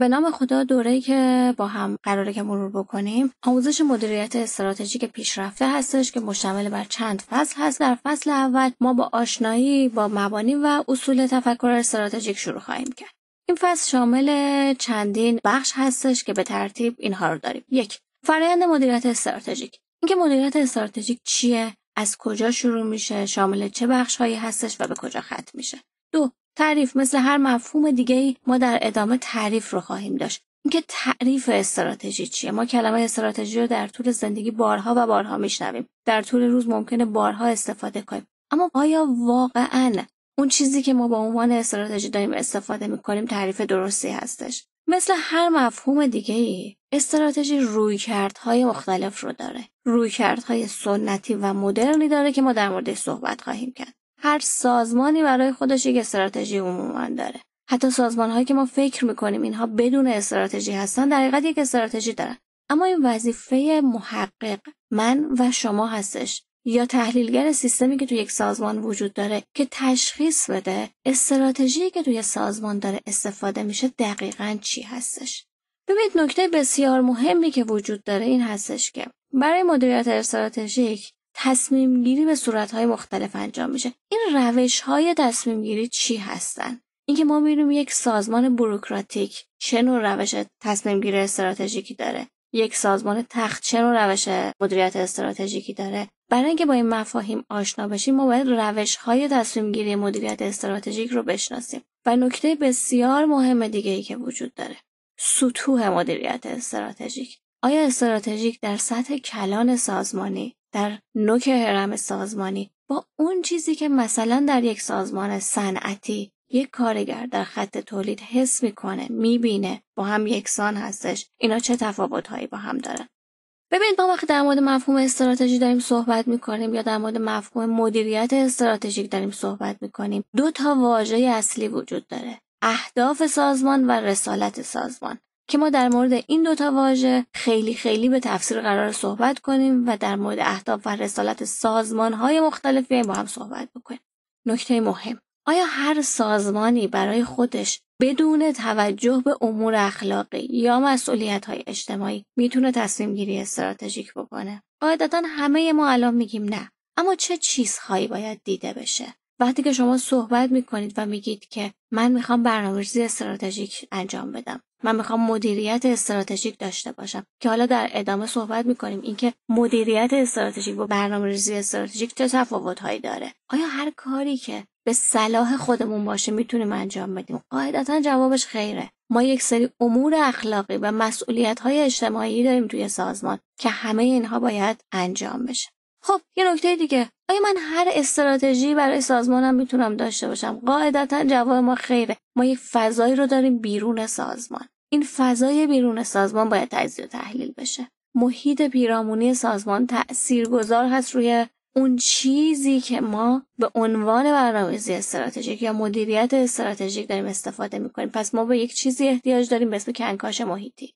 به نام خدا دوره‌ای که با هم قراره که مرور بکنیم آموزش مدیریت استراتژیک پیشرفته هستش که مشتمل بر چند فصل هست در فصل اول ما با آشنایی با مبانی و اصول تفکر استراتژیک شروع خواهیم کرد این فصل شامل چندین بخش هستش که به ترتیب اینها رو داریم یک فرایند مدیریت استراتژیک اینکه مدیریت استراتژیک چیه از کجا شروع میشه شامل چه بخش هایی هستش و به کجا ختم میشه دو تعریف مثل هر مفهوم دیگه ای ما در ادامه تعریف رو خواهیم داشت اینکه تعریف استراتژی چیه ما کلمه استراتژی رو در طول زندگی بارها و بارها میشنویم در طول روز ممکنه بارها استفاده کنیم اما آیا واقعا اون چیزی که ما به عنوان استراتژی داریم استفاده میکنیم تعریف درستی هستش مثل هر مفهوم دیگه ای استراتژی رویکردهای مختلف رو داره رویکردهای سنتی و مدرنی داره که ما در موردش صحبت خواهیم کرد هر سازمانی برای خودش یک استراتژی عموما داره حتی سازمان هایی که ما فکر میکنیم اینها بدون استراتژی هستن در حقیقت یک استراتژی دارن اما این وظیفه محقق من و شما هستش یا تحلیلگر سیستمی که توی یک سازمان وجود داره که تشخیص بده استراتژی که توی سازمان داره استفاده میشه دقیقا چی هستش ببینید نکته بسیار مهمی که وجود داره این هستش که برای مدیریت استراتژیک تصمیم گیری به های مختلف انجام میشه این روش های تصمیم گیری چی هستن اینکه ما میبینیم یک سازمان بروکراتیک چه نوع روش تصمیم گیری استراتژیکی داره یک سازمان تخت چه نوع روش مدیریت استراتژیکی داره برای اینکه با این مفاهیم آشنا بشیم ما باید روش های تصمیم گیری مدیریت استراتژیک رو بشناسیم و نکته بسیار مهم دیگه ای که وجود داره سطوح مدیریت استراتژیک آیا استراتژیک در سطح کلان سازمانی در نوک هرم سازمانی با اون چیزی که مثلا در یک سازمان صنعتی یک کارگر در خط تولید حس میکنه میبینه با هم یکسان هستش اینا چه تفاوت هایی با هم دارن ببینید ما وقتی در مورد مفهوم استراتژی داریم صحبت میکنیم یا در مورد مفهوم مدیریت استراتژیک داریم صحبت میکنیم دو تا واژه اصلی وجود داره اهداف سازمان و رسالت سازمان که ما در مورد این دوتا واژه خیلی خیلی به تفسیر قرار صحبت کنیم و در مورد اهداف و رسالت سازمان های مختلف با هم صحبت بکنیم نکته مهم آیا هر سازمانی برای خودش بدون توجه به امور اخلاقی یا مسئولیت های اجتماعی میتونه تصمیم گیری استراتژیک بکنه قاعدتا همه ما الان میگیم نه اما چه چیزهایی باید دیده بشه وقتی که شما صحبت میکنید و میگید که من میخوام برنامه‌ریزی استراتژیک انجام بدم من میخوام مدیریت استراتژیک داشته باشم که حالا در ادامه صحبت میکنیم اینکه مدیریت استراتژیک و برنامه‌ریزی استراتژیک چه تفاوتهایی داره آیا هر کاری که به صلاح خودمون باشه میتونیم انجام بدیم قاعدتا جوابش خیره ما یک سری امور اخلاقی و مسئولیت های اجتماعی داریم توی سازمان که همه اینها باید انجام بشه خب یه نکته دیگه آیا من هر استراتژی برای سازمانم میتونم داشته باشم قاعدتا جواب ما خیره ما یک فضایی رو داریم بیرون سازمان این فضای بیرون سازمان باید تجزیه و تحلیل بشه محیط پیرامونی سازمان تاثیرگذار هست روی اون چیزی که ما به عنوان برنامه‌ریزی استراتژیک یا مدیریت استراتژیک داریم استفاده میکنیم پس ما به یک چیزی احتیاج داریم به اسم کنکاش محیطی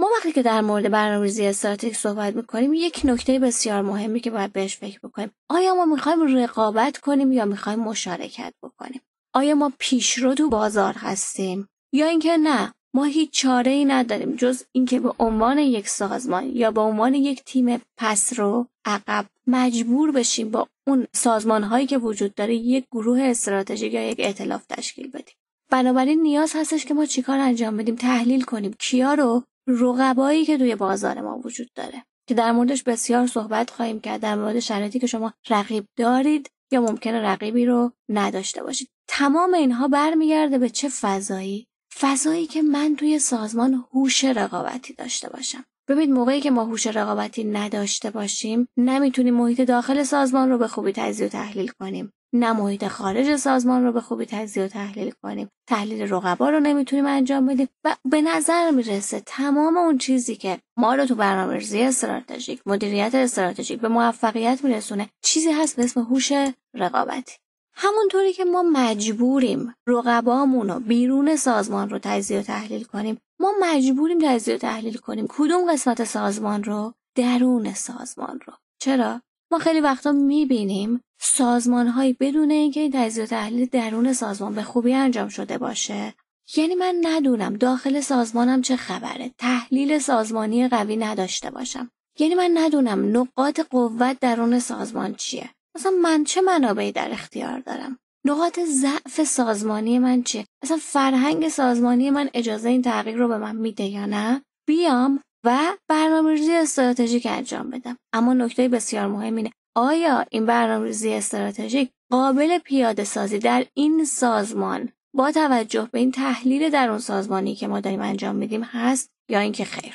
ما وقتی که در مورد برنامه‌ریزی استراتژیک صحبت میکنیم یک نکته بسیار مهمی که باید بهش فکر بکنیم آیا ما میخوایم رقابت کنیم یا میخوایم مشارکت بکنیم آیا ما پیشرو تو بازار هستیم یا اینکه نه ما هیچ چاره ای نداریم جز اینکه به عنوان یک سازمان یا به عنوان یک تیم پس رو عقب مجبور بشیم با اون سازمان هایی که وجود داره یک گروه استراتژیک یا یک اطلاف تشکیل بدیم بنابراین نیاز هستش که ما چیکار انجام بدیم تحلیل کنیم کیا رو رقبایی که توی بازار ما وجود داره که در موردش بسیار صحبت خواهیم کرد در مورد شرایطی که شما رقیب دارید یا ممکنه رقیبی رو نداشته باشید تمام اینها برمیگرده به چه فضایی فضایی که من توی سازمان هوش رقابتی داشته باشم ببینید موقعی که ما هوش رقابتی نداشته باشیم نمیتونیم محیط داخل سازمان رو به خوبی تجزیه و تحلیل کنیم نه محیط خارج سازمان رو به خوبی تجزیه و تحلیل کنیم تحلیل رقبا رو نمیتونیم انجام بدیم و به نظر میرسه تمام اون چیزی که ما رو تو برنامه‌ریزی استراتژیک مدیریت استراتژیک به موفقیت میرسونه چیزی هست به اسم هوش رقابتی همونطوری که ما مجبوریم رقبامون رو بیرون سازمان رو تجزیه و تحلیل کنیم ما مجبوریم تجزیه و تحلیل کنیم کدوم قسمت سازمان رو درون سازمان رو چرا ما خیلی وقتا میبینیم سازمانهایی بدون اینکه تجزیه و تحلیل درون سازمان به خوبی انجام شده باشه یعنی من ندونم داخل سازمانم چه خبره تحلیل سازمانی قوی نداشته باشم یعنی من ندونم نقاط قوت درون سازمان چیه مثلا من چه منابعی در اختیار دارم نقاط ضعف سازمانی من چیه مثلا فرهنگ سازمانی من اجازه این تغییر رو به من میده یا نه بیام و برنامه‌ریزی استراتژیک انجام بدم اما نکته بسیار مهم آیا این برنامه‌ریزی استراتژیک قابل پیاده سازی در این سازمان با توجه به این تحلیل در اون سازمانی که ما داریم انجام میدیم هست یا اینکه خیر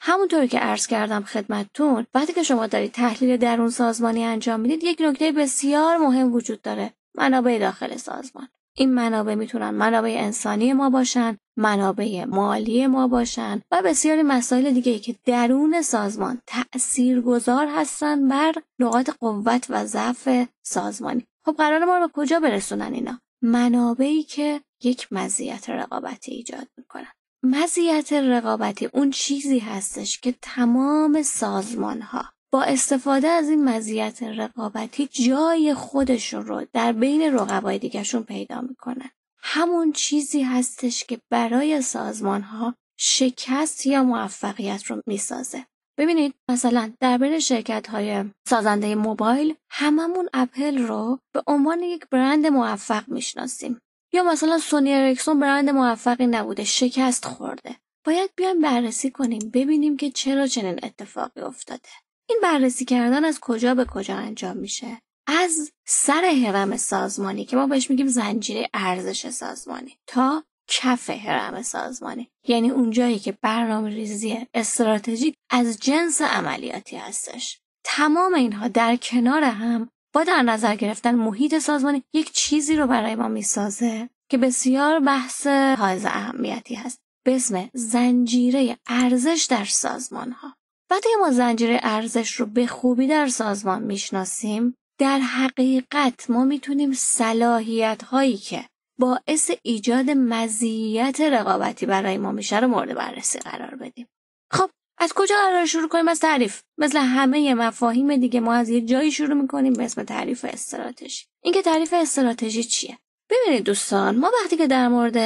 همونطور که عرض کردم خدمتتون وقتی که شما دارید تحلیل درون سازمانی انجام میدید یک نکته بسیار مهم وجود داره منابع داخل سازمان این منابع میتونن منابع انسانی ما باشن منابع مالی ما باشن و بسیاری مسائل دیگه که درون سازمان گذار هستن بر نقاط قوت و ضعف سازمانی خب قرار ما رو کجا برسونن اینا منابعی که یک مزیت رقابتی ایجاد میکنن مزیت رقابتی اون چیزی هستش که تمام سازمان ها با استفاده از این مزیت رقابتی جای خودشون رو در بین رقبای دیگرشون پیدا میکنن همون چیزی هستش که برای سازمان ها شکست یا موفقیت رو میسازه ببینید مثلا در بین شرکت های سازنده موبایل هممون اپل رو به عنوان یک برند موفق میشناسیم یا مثلا سونی ارکسون برند موفقی نبوده شکست خورده باید بیایم بررسی کنیم ببینیم که چرا چنین اتفاقی افتاده این بررسی کردن از کجا به کجا انجام میشه از سر هرم سازمانی که ما بهش میگیم زنجیره ارزش سازمانی تا کف هرم سازمانی یعنی اونجایی که برنامه ریزی استراتژیک از جنس عملیاتی هستش تمام اینها در کنار هم با در نظر گرفتن محیط سازمانی یک چیزی رو برای ما میسازه که بسیار بحث حائز اهمیتی هست به اسم زنجیره ارزش در سازمان ها وقتی ما زنجیره ارزش رو به خوبی در سازمان میشناسیم در حقیقت ما میتونیم صلاحیت هایی که باعث ایجاد مزیت رقابتی برای ما میشه رو مورد بررسی قرار بدیم خب از کجا قرار شروع کنیم از تعریف مثل همه مفاهیم دیگه ما از یه جایی شروع میکنیم به اسم تعریف استراتژی اینکه تعریف استراتژی چیه ببینید دوستان ما وقتی که در مورد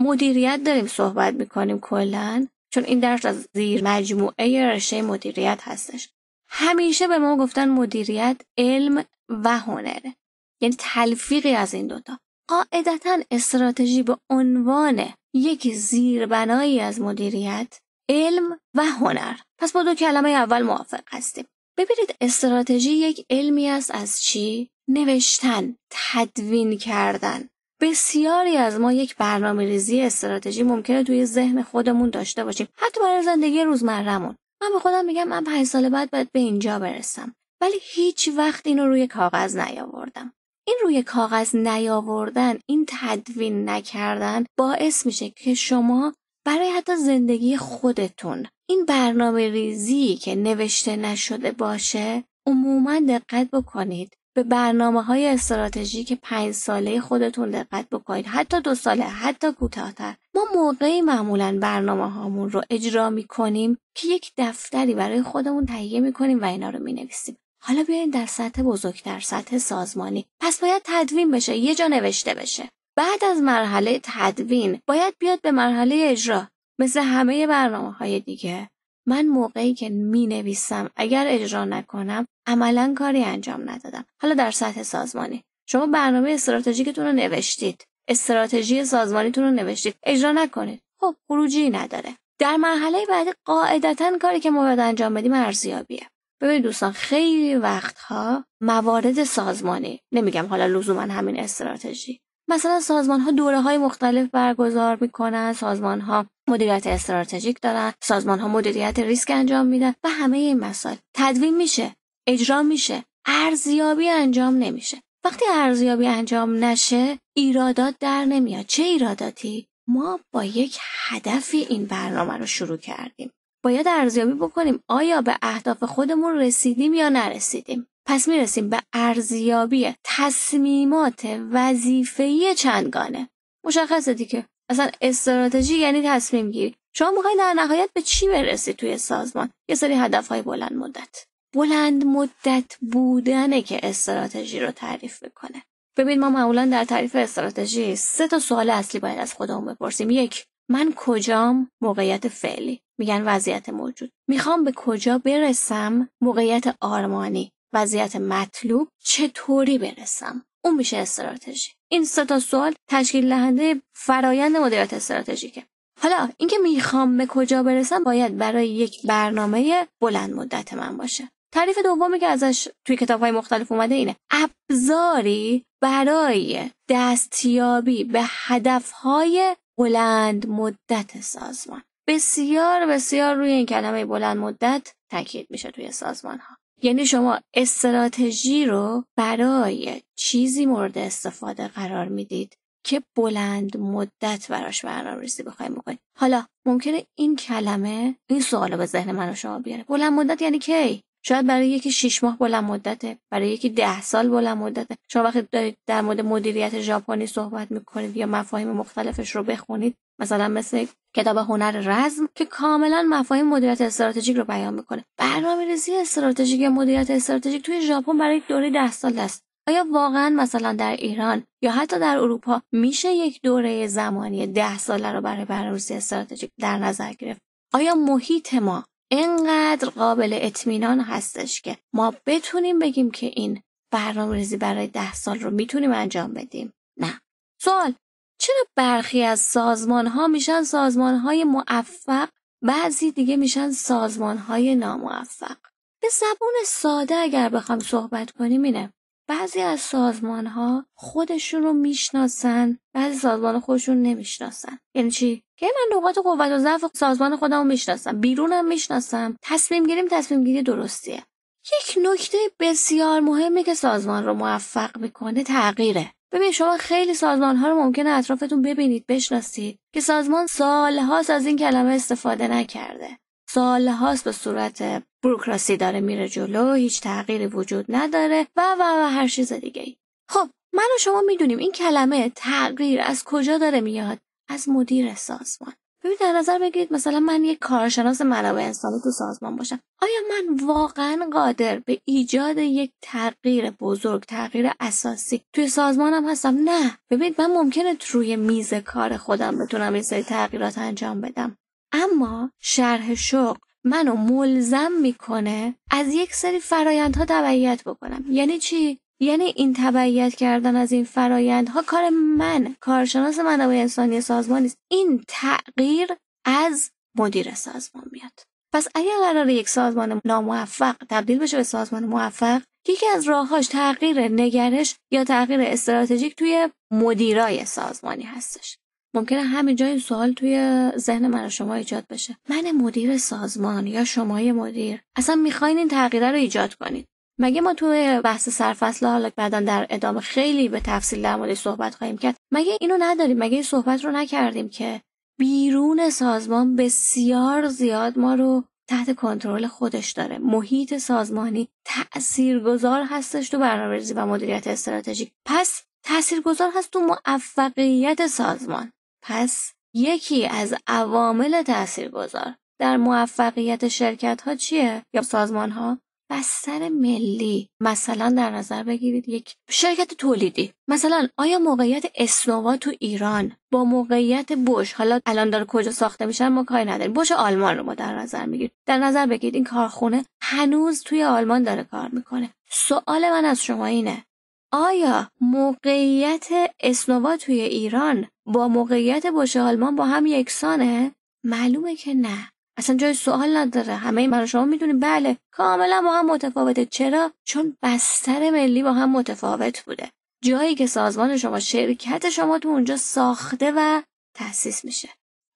مدیریت داریم صحبت میکنیم کلا چون این درس از زیر مجموعه رشته مدیریت هستش همیشه به ما گفتن مدیریت علم و هنره یعنی تلفیقی از این دوتا قاعدتا استراتژی به عنوان یک زیربنایی از مدیریت علم و هنر پس با دو کلمه اول موافق هستیم ببینید استراتژی یک علمی است از چی نوشتن تدوین کردن بسیاری از ما یک برنامه ریزی استراتژی ممکنه توی ذهن خودمون داشته باشیم حتی برای زندگی روزمرهمون من به خودم میگم من پنج سال بعد باید به اینجا برسم ولی هیچ وقت اینو روی کاغذ نیاوردم این روی کاغذ نیاوردن این تدوین نکردن باعث میشه که شما برای حتی زندگی خودتون این برنامه ریزی که نوشته نشده باشه عموما دقت بکنید به برنامه های استراتژیک پنج ساله خودتون دقت بکنید حتی دو ساله حتی کوتاهتر ما موقعی معمولا برنامه هامون رو اجرا می کنیم که یک دفتری برای خودمون تهیه می کنیم و اینا رو می نویسیم حالا بیاین در سطح بزرگتر سطح سازمانی پس باید تدوین بشه یه جا نوشته بشه بعد از مرحله تدوین باید بیاد به مرحله اجرا مثل همه برنامه های دیگه من موقعی که می نویسم اگر اجرا نکنم عملا کاری انجام ندادم حالا در سطح سازمانی شما برنامه استراتژیکتون رو نوشتید استراتژی سازمانیتون رو نوشتید اجرا نکنید خب خروجی نداره در مرحله بعدی قاعدتا کاری که ما باید انجام بدیم ارزیابیه ببینید دوستان خیلی وقتها موارد سازمانی نمیگم حالا لزوما همین استراتژی مثلا سازمان ها دوره های مختلف برگزار میکنن سازمان ها مدیریت استراتژیک دارن سازمان ها مدیریت ریسک انجام میدن و همه این مسائل تدوین میشه اجرا میشه ارزیابی انجام نمیشه وقتی ارزیابی انجام نشه ایرادات در نمیاد چه ایراداتی ما با یک هدفی این برنامه رو شروع کردیم باید ارزیابی بکنیم آیا به اهداف خودمون رسیدیم یا نرسیدیم پس میرسیم به ارزیابی تصمیمات وظیفه چندگانه مشخصه که اصلا استراتژی یعنی تصمیم گیری شما میخواید در نهایت به چی برسید توی سازمان یه سری هدفهای بلند مدت بلند مدت بودنه که استراتژی رو تعریف میکنه ببین ما معمولا در تعریف استراتژی سه تا سوال اصلی باید از خودمون بپرسیم یک من کجام موقعیت فعلی میگن وضعیت موجود میخوام به کجا برسم موقعیت آرمانی وضعیت مطلوب چطوری برسم اون میشه استراتژی این سه سوال تشکیل دهنده فرایند مدیریت استراتژیکه حالا اینکه میخوام به کجا برسم باید برای یک برنامه بلند مدت من باشه تعریف دومی که ازش توی کتاب های مختلف اومده اینه ابزاری برای دستیابی به هدف های بلند مدت سازمان بسیار بسیار روی این کلمه بلند مدت تاکید میشه توی سازمان ها یعنی شما استراتژی رو برای چیزی مورد استفاده قرار میدید که بلند مدت براش برنامه‌ریزی بخوایم بکنیم حالا ممکنه این کلمه این سوال به ذهن من و شما بیاره بلند مدت یعنی کی شاید برای یکی شیش ماه بلند مدته برای یکی ده سال بلند مدته شما وقتی دارید در مورد مدیریت ژاپنی صحبت میکنید یا مفاهیم مختلفش رو بخونید مثلا مثل کتاب هنر رزم که کاملا مفاهیم مدیریت استراتژیک رو بیان میکنه برنامه ریزی استراتژیک یا مدیریت استراتژیک توی ژاپن برای دوره ده سال است آیا واقعا مثلا در ایران یا حتی در اروپا میشه یک دوره زمانی ده ساله رو برای برنامه‌ریزی استراتژیک در نظر گرفت آیا محیط ما انقدر قابل اطمینان هستش که ما بتونیم بگیم که این برنامه ریزی برای ده سال رو میتونیم انجام بدیم نه سوال چرا برخی از سازمان ها میشن سازمان های موفق بعضی دیگه میشن سازمان های ناموفق به زبون ساده اگر بخوام صحبت کنیم اینه بعضی از سازمان ها خودشون رو میشناسن بعضی سازمان خودشون نمیشناسن یعنی چی که من نقاط قوت و ضعف سازمان خودم رو میشناسم بیرونم میشناسم تصمیم گیریم تصمیم گیری درستیه یک نکته بسیار مهمی که سازمان رو موفق میکنه تغییره ببین شما خیلی سازمان ها رو ممکنه اطرافتون ببینید بشناسید که سازمان سالهاست از این کلمه استفاده نکرده سالهاست هاست به صورت بروکراسی داره میره جلو هیچ تغییری وجود نداره و و و هر چیز دیگه خب من و شما میدونیم این کلمه تغییر از کجا داره میاد از مدیر سازمان ببین در نظر بگیرید مثلا من یک کارشناس منابع انسانی تو سازمان باشم آیا من واقعا قادر به ایجاد یک تغییر بزرگ تغییر اساسی توی سازمانم هستم نه ببینید من ممکنه روی میز کار خودم بتونم این سری تغییرات انجام بدم اما شرح شوق منو ملزم میکنه از یک سری فرایندها تبعیت بکنم یعنی چی یعنی این تبعیت کردن از این فرایندها کار من کارشناس منابع انسانی سازمان نیست این تغییر از مدیر سازمان میاد پس اگر قرار یک سازمان ناموفق تبدیل بشه به سازمان موفق یکی از راههاش تغییر نگرش یا تغییر استراتژیک توی مدیرای سازمانی هستش ممکنه همین جای این سوال توی ذهن من و شما ایجاد بشه من مدیر سازمان یا شمای مدیر اصلا میخواین این تغییره رو ایجاد کنید مگه ما توی بحث سرفصل حالا بعدا در ادامه خیلی به تفصیل در مورد صحبت خواهیم کرد مگه اینو نداریم مگه این صحبت رو نکردیم که بیرون سازمان بسیار زیاد ما رو تحت کنترل خودش داره محیط سازمانی تاثیرگذار هستش تو برنامه‌ریزی و مدیریت استراتژیک پس تاثیرگذار هست تو موفقیت سازمان پس یکی از عوامل تاثیرگذار در موفقیت شرکت ها چیه یا سازمان ها بستر ملی مثلا در نظر بگیرید یک شرکت تولیدی مثلا آیا موقعیت اسنووا تو ایران با موقعیت بوش حالا الان داره کجا ساخته میشن ما کاری نداریم بوش آلمان رو ما در نظر میگیرید در نظر بگیرید این کارخونه هنوز توی آلمان داره کار میکنه سوال من از شما اینه آیا موقعیت اسنووا توی ایران با موقعیت باشه آلمان با هم یکسانه معلومه که نه اصلا جای سوال نداره همه این برای شما میدونیم بله کاملا با هم متفاوته چرا چون بستر ملی با هم متفاوت بوده جایی که سازمان شما شرکت شما تو اونجا ساخته و تأسیس میشه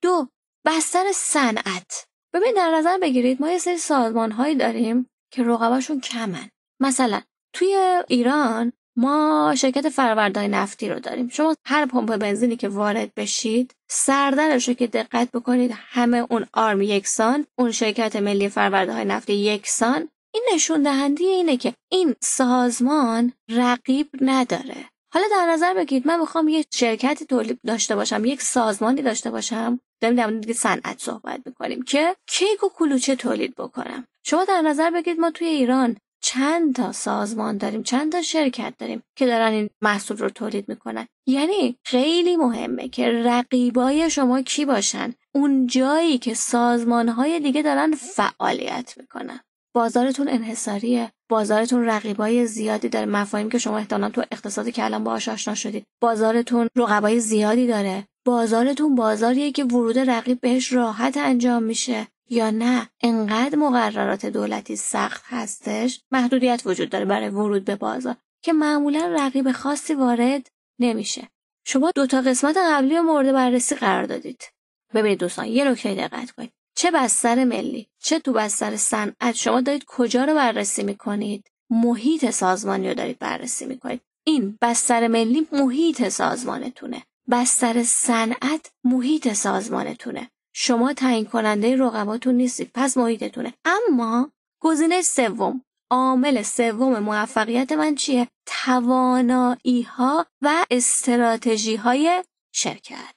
دو بستر صنعت ببین در نظر بگیرید ما یه سری سازمان هایی داریم که رقباشون کمن مثلا توی ایران ما شرکت فروردهای نفتی رو داریم شما هر پمپ بنزینی که وارد بشید سردرش رو که دقت بکنید همه اون آرم یکسان اون شرکت ملی فروردهای نفتی یکسان این نشون دهنده اینه که این سازمان رقیب نداره حالا در نظر بگیرید من میخوام یه شرکتی تولید داشته باشم یک سازمانی داشته باشم داریم در دیگه صنعت صحبت میکنیم که کیک و کلوچه تولید بکنم شما در نظر بگیرید ما توی ایران چند تا سازمان داریم چند تا شرکت داریم که دارن این محصول رو تولید میکنن یعنی خیلی مهمه که رقیبای شما کی باشن اون جایی که سازمانهای دیگه دارن فعالیت میکنن بازارتون انحصاریه بازارتون رقیبای زیادی داره مفاهیم که شما احتمالا تو اقتصادی که الان باهاش آشنا شدید بازارتون رقبای زیادی داره بازارتون بازاریه که ورود رقیب بهش راحت انجام میشه یا نه انقدر مقررات دولتی سخت هستش محدودیت وجود داره برای ورود به بازار که معمولا رقیب خاصی وارد نمیشه شما دو تا قسمت قبلی رو مورد بررسی قرار دادید ببینید دوستان یه نکته دقت کنید چه بستر ملی چه تو بستر صنعت شما دارید کجا رو بررسی میکنید محیط سازمانی رو دارید بررسی میکنید این بستر ملی محیط سازمانتونه بستر صنعت محیط سازمانتونه شما تعیین کننده رقباتون نیستید پس محیطتونه اما گزینه سوم عامل سوم موفقیت من چیه توانایی ها و استراتژی های شرکت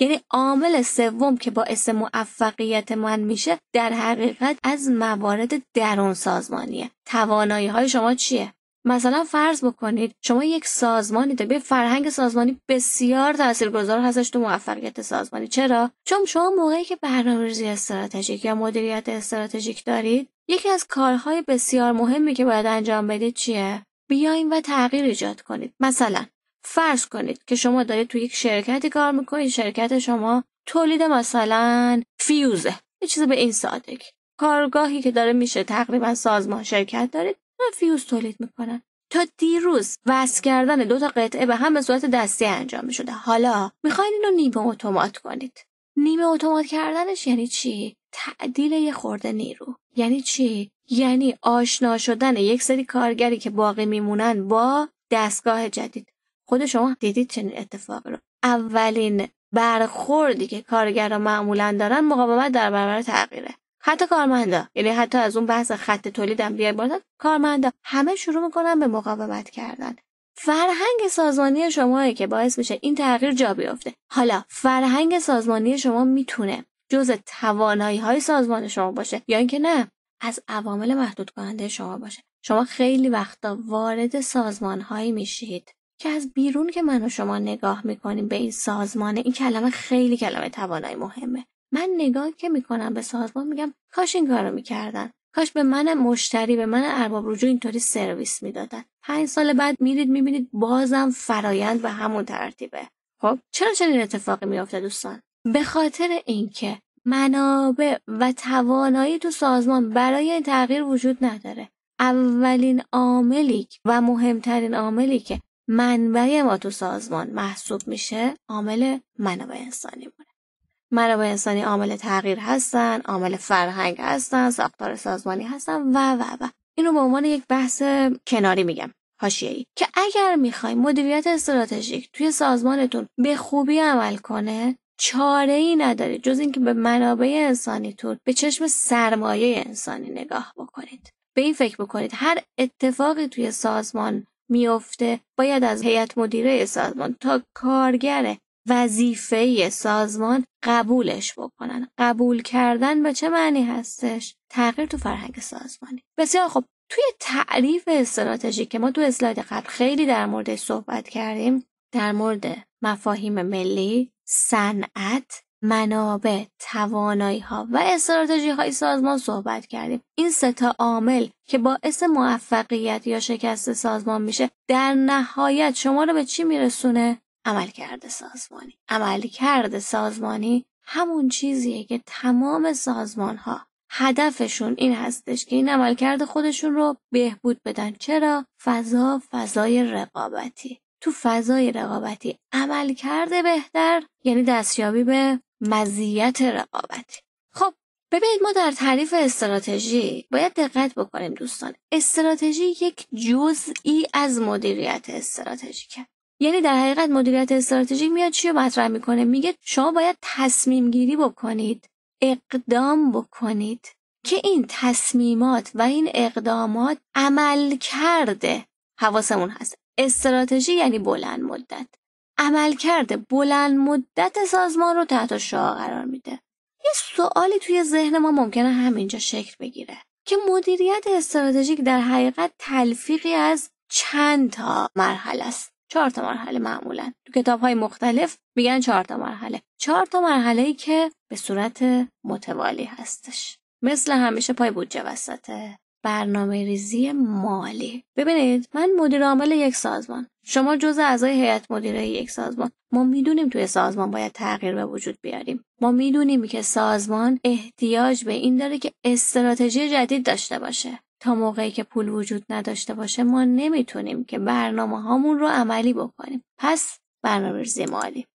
یعنی عامل سوم که باعث موفقیت من میشه در حقیقت از موارد درون سازمانیه توانایی های شما چیه مثلا فرض بکنید شما یک سازمانی به فرهنگ سازمانی بسیار تاثیرگذار هستش تو موفقیت سازمانی چرا چون شما موقعی که برنامه‌ریزی استراتژیک یا مدیریت استراتژیک دارید یکی از کارهای بسیار مهمی که باید انجام بدید چیه بیاین و تغییر ایجاد کنید مثلا فرض کنید که شما دارید تو یک شرکتی کار میکنید شرکت شما تولید مثلا فیوزه یه چیز به این سادگی کارگاهی که داره میشه تقریبا سازمان شرکت دارید و فیوز تولید میکنن تا دیروز وصل کردن دو تا قطعه به هم به صورت دستی انجام میشده شده حالا میخواین اینو نیمه اتومات کنید نیمه اتومات کردنش یعنی چی تعدیل یه خورده نیرو یعنی چی یعنی آشنا شدن یک سری کارگری که باقی میمونن با دستگاه جدید خود شما دیدید چنین اتفاق رو اولین برخوردی که کارگرها معمولا دارن مقاومت در برابر تغییره حتی کارمندا یعنی حتی از اون بحث خط تولیدم بیای بالا کارمندا همه شروع میکنن به مقاومت کردن فرهنگ سازمانی شما که باعث میشه این تغییر جا بیفته حالا فرهنگ سازمانی شما میتونه جز توانایی های سازمان شما باشه یا اینکه نه از عوامل محدود کننده شما باشه شما خیلی وقتا وارد سازمان هایی میشید که از بیرون که من و شما نگاه میکنیم به این سازمانه این کلمه خیلی کلمه توانایی مهمه من نگاه که میکنم به سازمان میگم کاش این کارو میکردن کاش به من مشتری به من ارباب رجوع اینطوری سرویس میدادن پنج سال بعد میرید میبینید بازم فرایند و همون ترتیبه خب چرا چنین اتفاقی میافته دوستان به خاطر اینکه منابع و توانایی تو سازمان برای این تغییر وجود نداره اولین عاملی و مهمترین عاملی که منبع ما تو سازمان محسوب میشه عامل منابع انسانی بود منابع انسانی عامل تغییر هستن عامل فرهنگ هستن ساختار سازمانی هستن و و و اینو رو به عنوان یک بحث کناری میگم ای که اگر میخوای مدیریت استراتژیک توی سازمانتون به خوبی عمل کنه چاره ای نداره جز اینکه به منابع انسانیتون به چشم سرمایه انسانی نگاه بکنید به این فکر بکنید هر اتفاقی توی سازمان میفته باید از هیئت مدیره سازمان تا کارگر وظیفه سازمان قبولش بکنن قبول کردن به چه معنی هستش تغییر تو فرهنگ سازمانی بسیار خب توی تعریف استراتژی که ما تو اسلاید قبل خیلی در مورد صحبت کردیم در مورد مفاهیم ملی صنعت منابع توانایی ها و استراتژی های سازمان صحبت کردیم این سه تا عامل که باعث موفقیت یا شکست سازمان میشه در نهایت شما رو به چی میرسونه عملکرد سازمانی عملکرد سازمانی همون چیزیه که تمام سازمان ها هدفشون این هستش که این عملکرد خودشون رو بهبود بدن چرا فضا فضای رقابتی تو فضای رقابتی عمل کرده بهتر یعنی دستیابی به مزیت رقابتی خب ببینید ما در تعریف استراتژی باید دقت بکنیم دوستان استراتژی یک جزئی از مدیریت استراتژیک یعنی در حقیقت مدیریت استراتژیک میاد چی رو مطرح میکنه میگه شما باید تصمیم گیری بکنید اقدام بکنید که این تصمیمات و این اقدامات عمل کرده حواسمون هست استراتژی یعنی بلند مدت عمل کرده بلند مدت سازمان رو تحت شعا قرار میده یه سوالی توی ذهن ما ممکنه همینجا شکل بگیره که مدیریت استراتژیک در حقیقت تلفیقی از چند تا مرحله است چهار تا مرحله معمولا تو کتاب های مختلف میگن چهار تا مرحله چهار تا مرحله ای که به صورت متوالی هستش مثل همیشه پای بودجه وسطه برنامه ریزی مالی ببینید من مدیر عامل یک سازمان شما جز اعضای هیئت مدیره یک سازمان ما میدونیم توی سازمان باید تغییر به وجود بیاریم ما میدونیم که سازمان احتیاج به این داره که استراتژی جدید داشته باشه تا موقعی که پول وجود نداشته باشه ما نمیتونیم که برنامه هامون رو عملی بکنیم پس برنامه مالی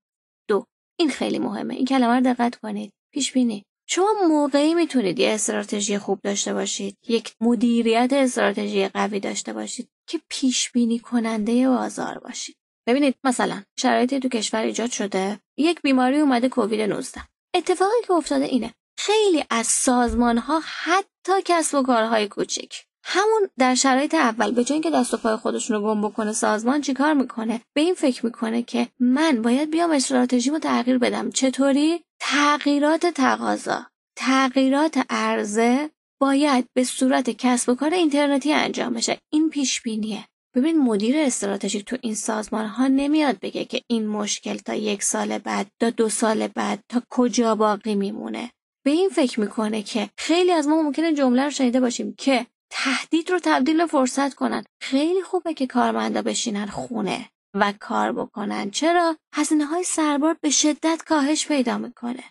دو این خیلی مهمه این کلمه رو دقت کنید پیش بینی شما موقعی میتونید یه استراتژی خوب داشته باشید یک مدیریت استراتژی قوی داشته باشید که پیش بینی کننده بازار باشید ببینید مثلا شرایطی تو کشور ایجاد شده یک بیماری اومده کووید 19 اتفاقی که افتاده اینه خیلی از سازمان ها حتی کسب و کارهای کوچک همون در شرایط اول به جای اینکه دست و پای خودشون رو گم بکنه سازمان چیکار میکنه به این فکر میکنه که من باید بیام استراتژیمو تغییر بدم چطوری تغییرات تقاضا تغییرات عرضه باید به صورت کسب و کار اینترنتی انجام بشه این پیش بینیه ببین مدیر استراتژیک تو این سازمان ها نمیاد بگه که این مشکل تا یک سال بعد تا دو سال بعد تا کجا باقی میمونه به این فکر میکنه که خیلی از ما ممکنه جمله رو شنیده باشیم که تهدید رو تبدیل به فرصت کنن خیلی خوبه که کارمندا بشینن خونه و کار بکنن چرا هزینه های سربار به شدت کاهش پیدا میکنه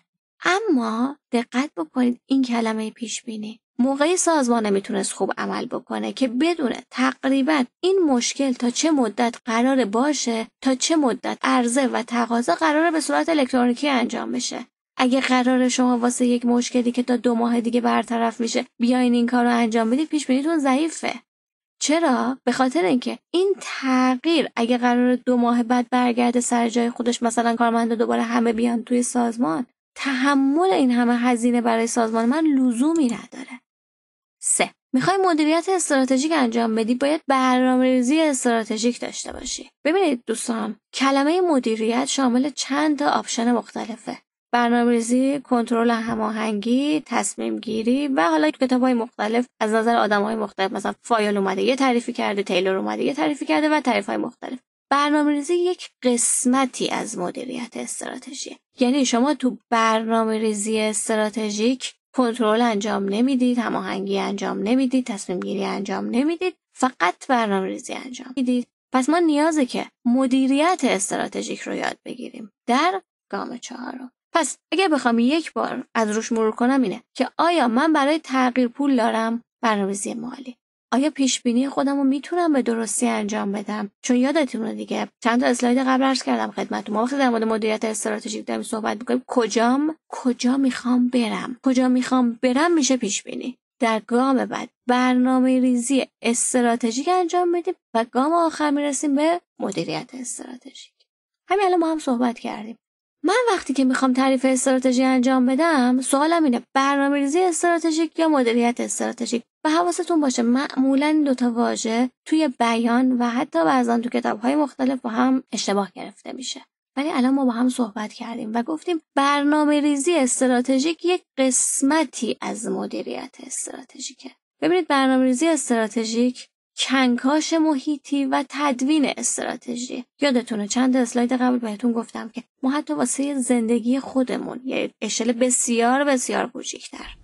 اما دقت بکنید این کلمه پیش بینی موقعی سازمان میتونست خوب عمل بکنه که بدونه تقریبا این مشکل تا چه مدت قرار باشه تا چه مدت عرضه و تقاضا قراره به صورت الکترونیکی انجام بشه اگه قرار شما واسه یک مشکلی که تا دو ماه دیگه برطرف میشه بیاین این کار رو انجام بدید پیش بینیتون ضعیفه چرا به خاطر اینکه این تغییر اگه قرار دو ماه بعد برگرده سر جای خودش مثلا کارمند دوباره همه بیان توی سازمان تحمل این همه هزینه برای سازمان من لزومی نداره سه میخوای مدیریت استراتژیک انجام بدی باید برنامه‌ریزی ریزی استراتژیک داشته باشی ببینید دوستان کلمه مدیریت شامل چند تا آپشن مختلفه برنامه‌ریزی، کنترل هماهنگی، تصمیم گیری و حالا کتاب های مختلف از نظر آدم های مختلف مثلا فایل اومده یه تعریفی کرده، تیلور اومده یه تعریفی کرده و تعریف های مختلف. برنامه‌ریزی یک قسمتی از مدیریت استراتژی. یعنی شما تو برنامه‌ریزی استراتژیک کنترل انجام نمیدید، هماهنگی انجام نمیدید، تصمیم گیری انجام نمیدید، فقط برنامه‌ریزی انجام میدید. پس ما نیازه که مدیریت استراتژیک رو یاد بگیریم در گام چهارم. پس اگه بخوام یک بار از روش مرور کنم اینه که آیا من برای تغییر پول دارم برنامه‌ریزی مالی آیا پیش بینی خودم رو میتونم به درستی انجام بدم چون رو دیگه چند تا اسلاید قبل عرض کردم خدمتتون ما وقتی در مورد مدیریت استراتژیک داریم صحبت میکنیم کجام کجا میخوام برم کجا میخوام برم میشه پیش بینی در گام بعد برنامه ریزی استراتژیک انجام میدیم و گام آخر میرسیم به مدیریت استراتژیک همین الان ما هم صحبت کردیم من وقتی که میخوام تعریف استراتژی انجام بدم سوالم اینه برنامه ریزی استراتژیک یا مدیریت استراتژیک به حواستون باشه معمولا این دوتا واژه توی بیان و حتی بعضا تو های مختلف با هم اشتباه گرفته میشه ولی الان ما با هم صحبت کردیم و گفتیم برنامه ریزی استراتژیک یک قسمتی از مدیریت استراتژیکه ببینید برنامه ریزی استراتژیک کنکاش محیطی و تدوین استراتژی یادتونه چند اسلاید قبل بهتون گفتم که ما حتی واسه زندگی خودمون یه یعنی اشل بسیار بسیار کوچیکتر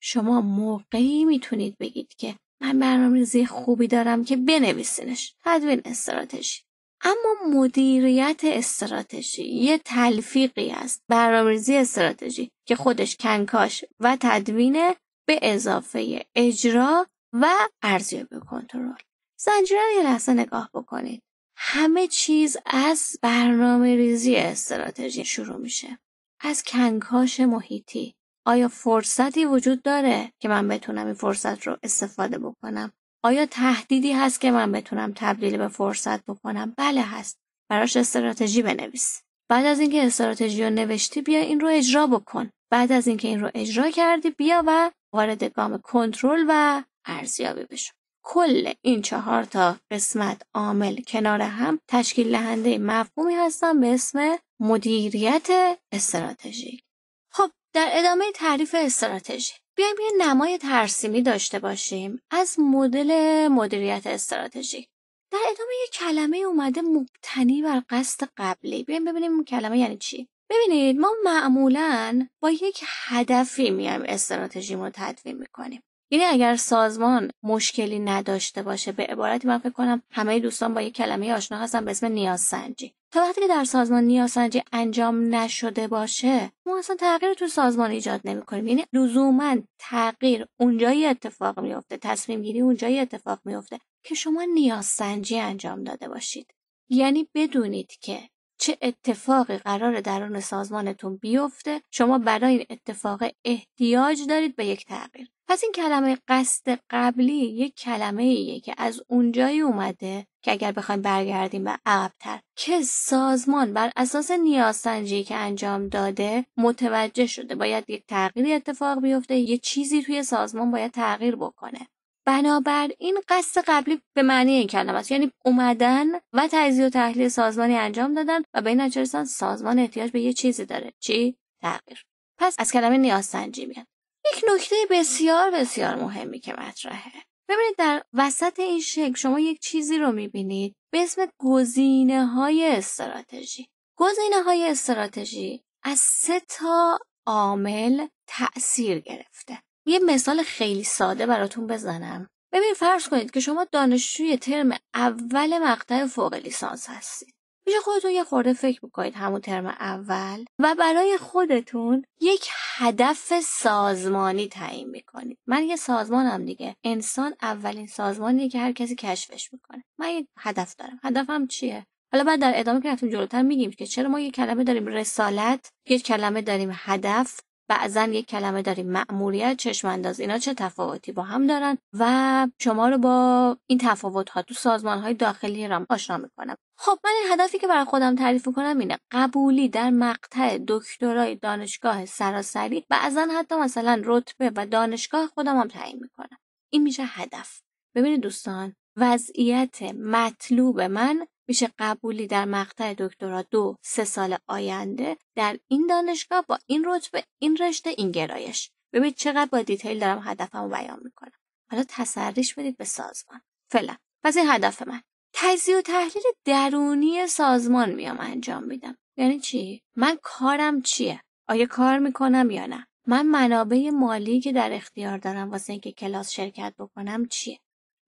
شما موقعی میتونید بگید که من برنامه‌ریزی خوبی دارم که بنویسینش تدوین استراتژی اما مدیریت استراتژی یه تلفیقی است برنامه‌ریزی استراتژی که خودش کنکاش و تدوینه به اضافه اجرا و ارزیابی کنترل زنجیره رو یه لحظه نگاه بکنید همه چیز از برنامه ریزی استراتژی شروع میشه از کنکاش محیطی آیا فرصتی وجود داره که من بتونم این فرصت رو استفاده بکنم آیا تهدیدی هست که من بتونم تبدیل به فرصت بکنم بله هست براش استراتژی بنویس بعد از اینکه استراتژی رو نوشتی بیا این رو اجرا بکن بعد از اینکه این رو اجرا کردی بیا و وارد گام کنترل و ارزیابی بشون کل این چهار تا قسمت عامل کنار هم تشکیل دهنده مفهومی هستن به اسم مدیریت استراتژیک خب در ادامه تعریف استراتژی بیایم یه نمای ترسیمی داشته باشیم از مدل مدیریت استراتژی. در ادامه یه کلمه اومده مبتنی بر قصد قبلی بیایم ببینیم اون کلمه یعنی چی ببینید ما معمولا با یک هدفی میایم استراتژی رو تدوین میکنیم یعنی اگر سازمان مشکلی نداشته باشه به عبارتی من فکر کنم همه دوستان با یک کلمه آشنا هستن به اسم سنجی. تا وقتی که در سازمان سنجی انجام نشده باشه ما اصلا تغییر تو سازمان ایجاد نمیکنیم یعنی لزوما تغییر اونجایی اتفاق میفته تصمیم گیری اونجایی اتفاق میفته که شما سنجی انجام داده باشید یعنی بدونید که چه اتفاقی قرار درون سازمانتون بیفته شما برای این اتفاق احتیاج دارید به یک تغییر پس این کلمه قصد قبلی یک کلمه ایه که از اونجایی اومده که اگر بخوایم برگردیم به عقبتر که سازمان بر اساس نیازسنجی که انجام داده متوجه شده باید یک تغییری اتفاق بیفته یه چیزی توی سازمان باید تغییر بکنه بنابر این قصد قبلی به معنی این کلمه است یعنی اومدن و تجزیه و تحلیل سازمانی انجام دادن و به این سازمان احتیاج به یه چیزی داره چی تغییر پس از کلمه سنجی میاد یک نکته بسیار بسیار مهمی که مطرحه ببینید در وسط این شکل شما یک چیزی رو میبینید به اسم گزینه های استراتژی گزینه های استراتژی از سه تا عامل تأثیر گرفته یه مثال خیلی ساده براتون بزنم ببین فرض کنید که شما دانشجوی ترم اول مقطع فوق لیسانس هستید میشه خودتون یه خورده فکر بکنید همون ترم اول و برای خودتون یک هدف سازمانی تعیین میکنید من یه سازمانم دیگه انسان اولین سازمانیه که هر کسی کشفش میکنه من یه هدف دارم هدفم چیه حالا بعد در ادامه که رفتیم جلوتر میگیم که چرا ما یه کلمه داریم رسالت یه کلمه داریم هدف بعضا یک کلمه داریم مأموریت چشم انداز اینا چه تفاوتی با هم دارن و شما رو با این تفاوت ها تو سازمان های داخلی ایران آشنا میکنم خب من این هدفی که برای خودم تعریف میکنم اینه قبولی در مقطع دکترای دانشگاه سراسری بعضا حتی مثلا رتبه و دانشگاه خودم هم تعیین میکنم این میشه هدف ببینید دوستان وضعیت مطلوب من میشه قبولی در مقطع دکترا دو سه سال آینده در این دانشگاه با این رتبه این رشته این گرایش ببینید چقدر با دیتیل دارم هدفمو بیان میکنم حالا تسریش بدید به سازمان فعلا پس این هدف من تجزیه و تحلیل درونی سازمان میام انجام میدم یعنی چی من کارم چیه آیا کار میکنم یا نه من منابع مالی که در اختیار دارم واسه اینکه کلاس شرکت بکنم چیه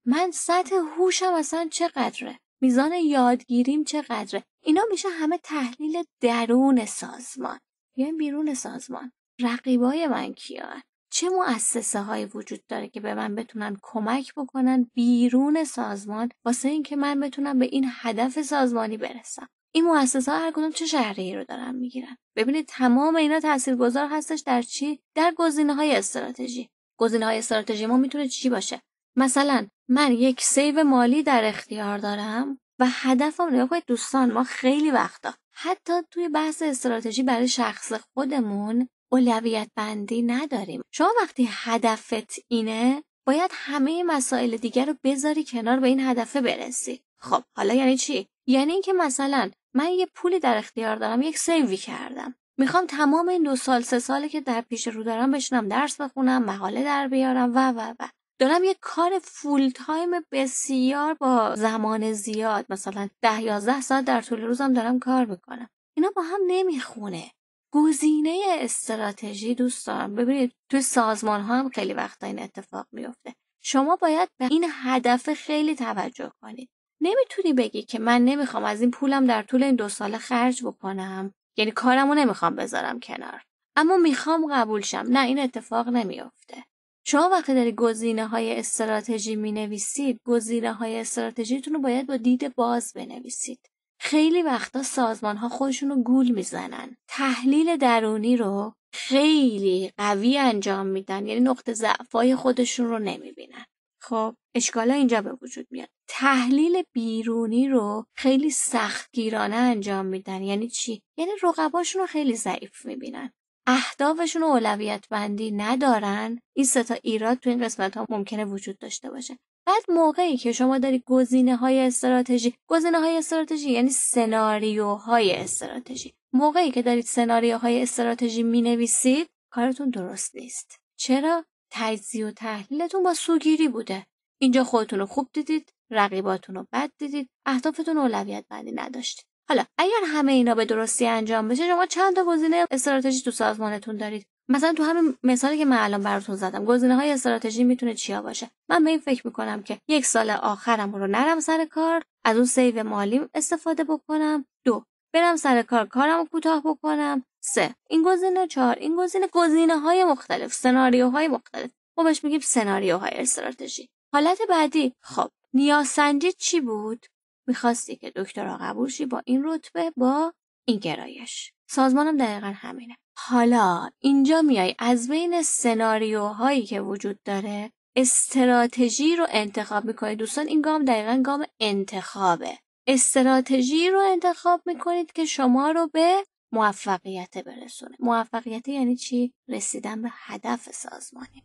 من سطح هوشم اصلا چقدره میزان یادگیریم چقدره اینا میشه همه تحلیل درون سازمان این بیرون سازمان رقیبای من کیان چه مؤسسه هایی وجود داره که به من بتونن کمک بکنن بیرون سازمان واسه اینکه من بتونم به این هدف سازمانی برسم این مؤسسه ها هر کدوم چه شهری رو دارن میگیرن ببینید تمام اینا تاثیرگذار هستش در چی در گزینه های استراتژی گزینه های استراتژی ما میتونه چی باشه مثلا من یک سیو مالی در اختیار دارم و هدفم نگاه کنید دوستان ما خیلی وقتا حتی توی بحث استراتژی برای شخص خودمون اولویت بندی نداریم شما وقتی هدفت اینه باید همه مسائل دیگر رو بذاری کنار به این هدفه برسی خب حالا یعنی چی یعنی اینکه مثلا من یه پولی در اختیار دارم یک سیوی کردم میخوام تمام این دو سال سه سالی که در پیش رو دارم بشینم درس بخونم مقاله در بیارم و و و دارم یه کار فول تایم بسیار با زمان زیاد مثلا ده یازده ساعت در طول روزم دارم کار میکنم اینا با هم نمیخونه گزینه استراتژی دوست دارم ببینید توی سازمان ها هم خیلی وقتا این اتفاق میفته شما باید به این هدف خیلی توجه کنید نمیتونی بگی که من نمیخوام از این پولم در طول این دو ساله خرج بکنم یعنی کارمو نمیخوام بذارم کنار اما میخوام قبول شم نه این اتفاق نمیافته شما وقتی داری گزینه های استراتژی می نویسید گزینه های استراتژیتون رو باید با دید باز بنویسید خیلی وقتا سازمان ها خودشون رو گول میزنن تحلیل درونی رو خیلی قوی انجام میدن یعنی نقطه ضعفای خودشون رو بینن. خب اشکالا اینجا به وجود میاد تحلیل بیرونی رو خیلی سختگیرانه انجام میدن یعنی چی یعنی رقباشون رو خیلی ضعیف میبینن اهدافشون اولویت بندی ندارن این تا ایراد تو این قسمت ها ممکنه وجود داشته باشه بعد موقعی که شما داری گزینه های استراتژی گزینه های استراتژی یعنی سناریوهای استراتژی موقعی که دارید سناریوهای استراتژی می نویسید کارتون درست نیست چرا تجزیه و تحلیلتون با سوگیری بوده اینجا خودتون رو خوب دیدید رقیباتون رو بد دیدید اهدافتون اولویت بندی نداشتید حالا اگر همه اینا به درستی انجام بشه شما چند تا گزینه استراتژی تو سازمانتون دارید مثلا تو همین مثالی که من الان براتون زدم گزینه های استراتژی میتونه چیا باشه من به این فکر میکنم که یک سال آخرم رو نرم سر کار از اون سیو مالیم استفاده بکنم دو برم سر کار کارم کوتاه بکنم سه این گزینه چهار این گزینه گزینه های مختلف سناریوهای مختلف ما بهش میگیم سناریوهای استراتژی حالت بعدی خب نیاسنجی چی بود میخواستی که دکترا قبول شی با این رتبه با این گرایش سازمانم دقیقا همینه حالا اینجا میای از بین سناریوهایی که وجود داره استراتژی رو انتخاب میکنی دوستان این گام دقیقا گام انتخابه استراتژی رو انتخاب میکنید که شما رو به موفقیت برسونه موفقیت یعنی چی رسیدن به هدف سازمانی